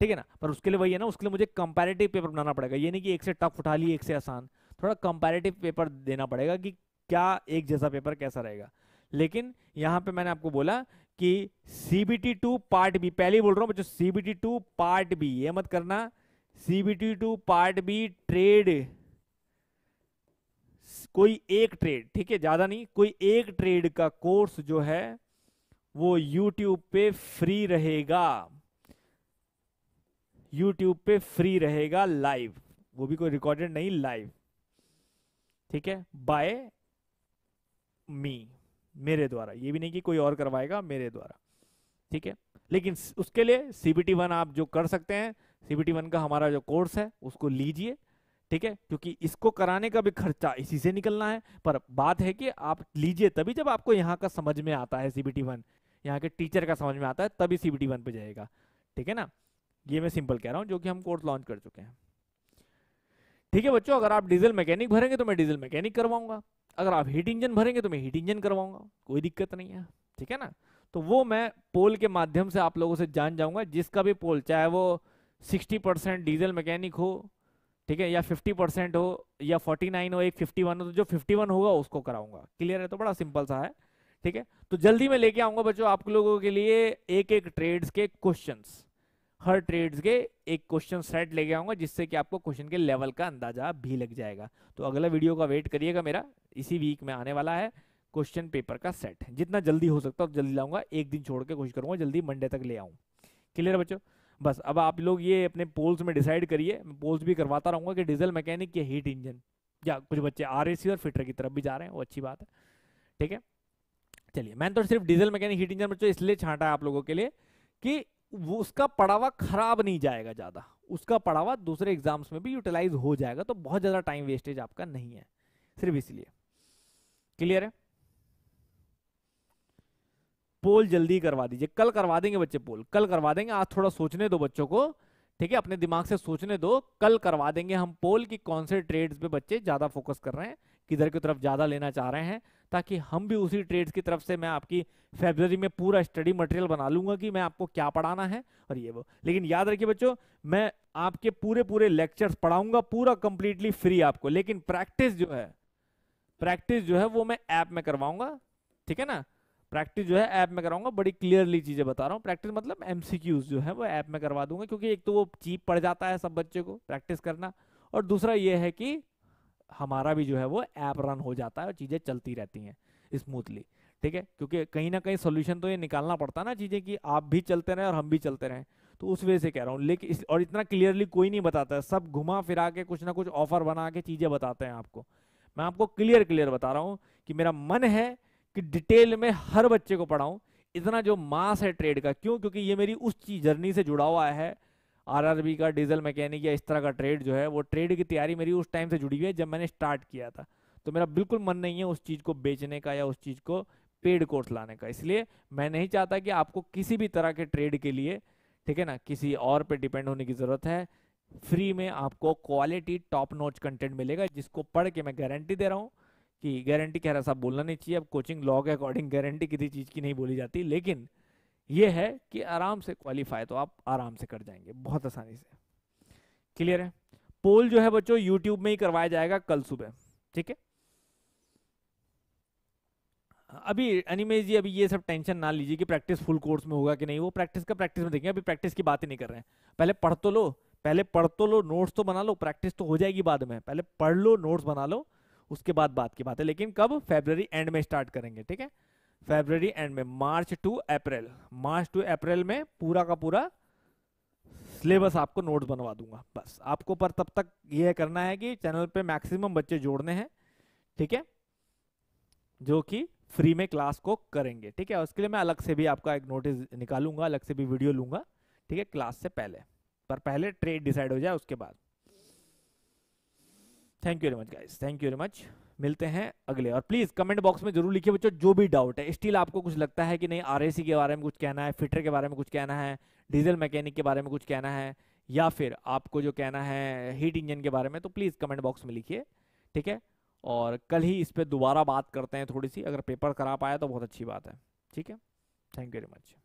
ठीक है ना पर उसके लिए वही है ना उसके लिए मुझे कंपेरेटिव पेपर बनाना पड़ेगा ये नहीं कि एक से टफ उठा ली एक से आसान थोड़ा कंपेरेटिव पेपर देना पड़ेगा कि क्या एक जैसा पेपर कैसा रहेगा लेकिन यहाँ पे मैंने आपको बोला कि सीबीटी टू पार्ट बी पहले ही बोल रहा हूं बच्चों सीबीटी टू पार्ट बी ये मत करना CBT two part B trade कोई एक ट्रेड ठीक है ज्यादा नहीं कोई एक ट्रेड का कोर्स जो है वो यूट्यूब पे फ्री रहेगा यूट्यूब पे फ्री रहेगा लाइव वो भी कोई रिकॉर्डेड नहीं लाइव ठीक है बाय मी मेरे द्वारा ये भी नहीं कि कोई और करवाएगा मेरे द्वारा ठीक है लेकिन उसके लिए सीबीटी वन आप जो कर सकते हैं सीबीटी वन का हमारा जो कोर्स है उसको लीजिए ठीक है क्योंकि इसको कराने का भी खर्चा इसी से निकलना है पर बात है कि आप लीजिए तभी जब आपको यहाँ का समझ में आता है सीबीटी वन यहाँ के टीचर का समझ में आता है तभी सीबीटी वन पे जाएगा ठीक है ना ये मैं सिंपल कह रहा हूँ जो कि हम कोर्स लॉन्च कर चुके हैं ठीक है बच्चों अगर आप डीजल मैकेनिक भरेंगे तो मैं डीजल मैकेनिक करवाऊंगा अगर आप हीट इंजन भरेंगे तो मैं हीट इंजन करवाऊंगा कोई दिक्कत नहीं है ठीक है ना तो वो मैं पोल के माध्यम से आप लोगों से जान जाऊंगा जिसका भी पोल चाहे वो 60 परसेंट डीजल मैकेनिक हो ठीक है या 50 परसेंट हो या 49 हो एक 51 हो तो जो 51 होगा उसको कराऊंगा क्लियर है तो बड़ा सिंपल सा है ठीक है तो जल्दी मैं लेके आऊंगा बच्चों आप लोगों के लिए एक एक ट्रेड्स के क्वेश्चन हर ट्रेड्स के एक क्वेश्चन सेट लेके आऊंगा जिससे कि आपको क्वेश्चन के लेवल का अंदाजा भी लग जाएगा तो अगला वीडियो का वेट करिएगा मेरा इसी वीक में आने वाला है क्वेश्चन पेपर का सेट जितना जल्दी हो सकता है तो जल्दी लाऊंगा एक दिन छोड़ के कोशिश करूंगा जल्दी मंडे तक ले आऊँ क्लियर बच्चो बच्चों बस अब आप लोग ये अपने पोल्स में डिसाइड करिए पोल्स भी करवाता रहूंगा कि डीजल मैकेनिक या हीट इंजन या कुछ बच्चे आर और फिटर की तरफ भी जा रहे हैं वो अच्छी बात है ठीक है चलिए मैंने तो सिर्फ डीजल मैकेनिक हीट इंजन बच्चों इसलिए छांटा आप लोगों के लिए कि वो उसका पड़ावा खराब नहीं जाएगा ज़्यादा उसका पड़ावा दूसरे एग्जाम्स में भी यूटिलाइज हो जाएगा तो बहुत ज़्यादा टाइम वेस्टेज आपका नहीं है सिर्फ इसलिए क्लियर है पोल जल्दी करवा दीजिए कल करवा देंगे बच्चे पोल कल करवा देंगे आज थोड़ा सोचने दो बच्चों को ठीक है अपने दिमाग से सोचने दो कल करवा देंगे हम पोल की कौन से ट्रेड्स पे बच्चे ज़्यादा फोकस कर रहे हैं किधर की तरफ ज़्यादा लेना चाह रहे हैं ताकि हम भी उसी ट्रेड्स की तरफ से मैं आपकी फेबररी में पूरा स्टडी मटेरियल बना लूंगा कि मैं आपको क्या पढ़ाना है और ये वो लेकिन याद रखिए बच्चों मैं आपके पूरे पूरे लेक्चर्स पढ़ाऊंगा पूरा कंप्लीटली फ्री आपको लेकिन प्रैक्टिस जो है प्रैक्टिस जो है वो मैं ऐप में करवाऊंगा ठीक है ना प्रैक्टिस जो है ऐप में कराऊंगा बड़ी क्लियरली चीजें बता रहा हूँ प्रैक्टिस मतलब एमसीक्यूज जो है वो ऐप में करवा दूंगा क्योंकि एक तो वो चीप पड़ जाता है सब बच्चे को प्रैक्टिस करना और दूसरा ये है कि हमारा भी जो है वो ऐप रन हो जाता है और चीज़ें चलती रहती हैं स्मूथली ठीक है क्योंकि कहीं ना कहीं सोल्यूशन तो ये निकालना पड़ता है ना चीज़ें कि आप भी चलते रहें और हम भी चलते रहें तो उस वजह से कह रहा हूँ लेकिन और इतना क्लियरली कोई नहीं बताता है सब घुमा फिरा के कुछ ना कुछ ऑफर बना के चीज़ें बताते हैं आपको मैं आपको क्लियर क्लियर बता रहा हूँ कि मेरा मन है कि डिटेल में हर बच्चे को पढ़ाऊँ इतना जो मास है ट्रेड का क्यों क्योंकि ये मेरी उस चीज जर्नी से जुड़ा हुआ है आरआरबी का डीजल मैकेनिक या इस तरह का ट्रेड जो है वो ट्रेड की तैयारी मेरी उस टाइम से जुड़ी हुई है जब मैंने स्टार्ट किया था तो मेरा बिल्कुल मन नहीं है उस चीज़ को बेचने का या उस चीज़ को पेड कोर्स लाने का इसलिए मैं नहीं चाहता कि आपको किसी भी तरह के ट्रेड के लिए ठीक है ना किसी और पे डिपेंड होने की ज़रूरत है फ्री में आपको क्वालिटी टॉप नोच कंटेंट मिलेगा जिसको पढ़ के मैं गारंटी दे रहा हूँ कि गारंटी कह रहा साहब बोलना नहीं चाहिए अब कोचिंग लॉ के अकॉर्डिंग गारंटी किसी चीज़ की नहीं बोली जाती लेकिन ये है कि आराम से क्वालिफाई तो आप आराम से कर जाएंगे बहुत आसानी से क्लियर है पोल जो है बच्चों यूट्यूब में ही करवाया जाएगा कल सुबह ठीक है अभी अनिमेश जी अभी ये सब टेंशन ना लीजिए कि प्रैक्टिस फुल कोर्स में होगा कि नहीं वो प्रैक्टिस का प्रैक्टिस में देखेंगे अभी प्रैक्टिस की बात ही नहीं कर रहे हैं पहले पढ़ तो लो पहले पढ़ तो लो नोट्स तो बना लो प्रैक्टिस तो हो जाएगी बाद में पहले पढ़ लो नोट्स बना लो उसके बाद बात की बात है लेकिन कब फेबर एंड में स्टार्ट करेंगे ठीक है फेबर एंड में मार्च टू अप्रैल मार्च टू अप्रैल में पूरा का पूरा सिलेबस आपको नोट्स बनवा दूंगा बस आपको पर तब तक यह करना है कि चैनल पे मैक्सिमम बच्चे जोड़ने हैं ठीक है जो कि फ्री में क्लास को करेंगे ठीक है उसके लिए मैं अलग से भी आपका एक नोटिस निकालूंगा अलग से भी वीडियो लूंगा ठीक है क्लास से पहले पर पहले ट्रेड डिसाइड हो जाए उसके बाद thank you very much guys thank you very much मिलते हैं अगले और प्लीज कमेंट बॉक्स में जरूर लिखिए बच्चों जो भी डाउट है स्टिल आपको कुछ लगता है कि नहीं आर के बारे में कुछ कहना है फिटर के बारे में कुछ कहना है डीजल मैकेनिक के बारे में कुछ कहना है या फिर आपको जो कहना है हीट इंजन के बारे में तो प्लीज कमेंट बॉक्स में लिखिए ठीक है और कल ही इस पर दोबारा बात करते हैं थोड़ी सी अगर पेपर करा पाया तो बहुत अच्छी बात है ठीक है थैंक यू वेरी मच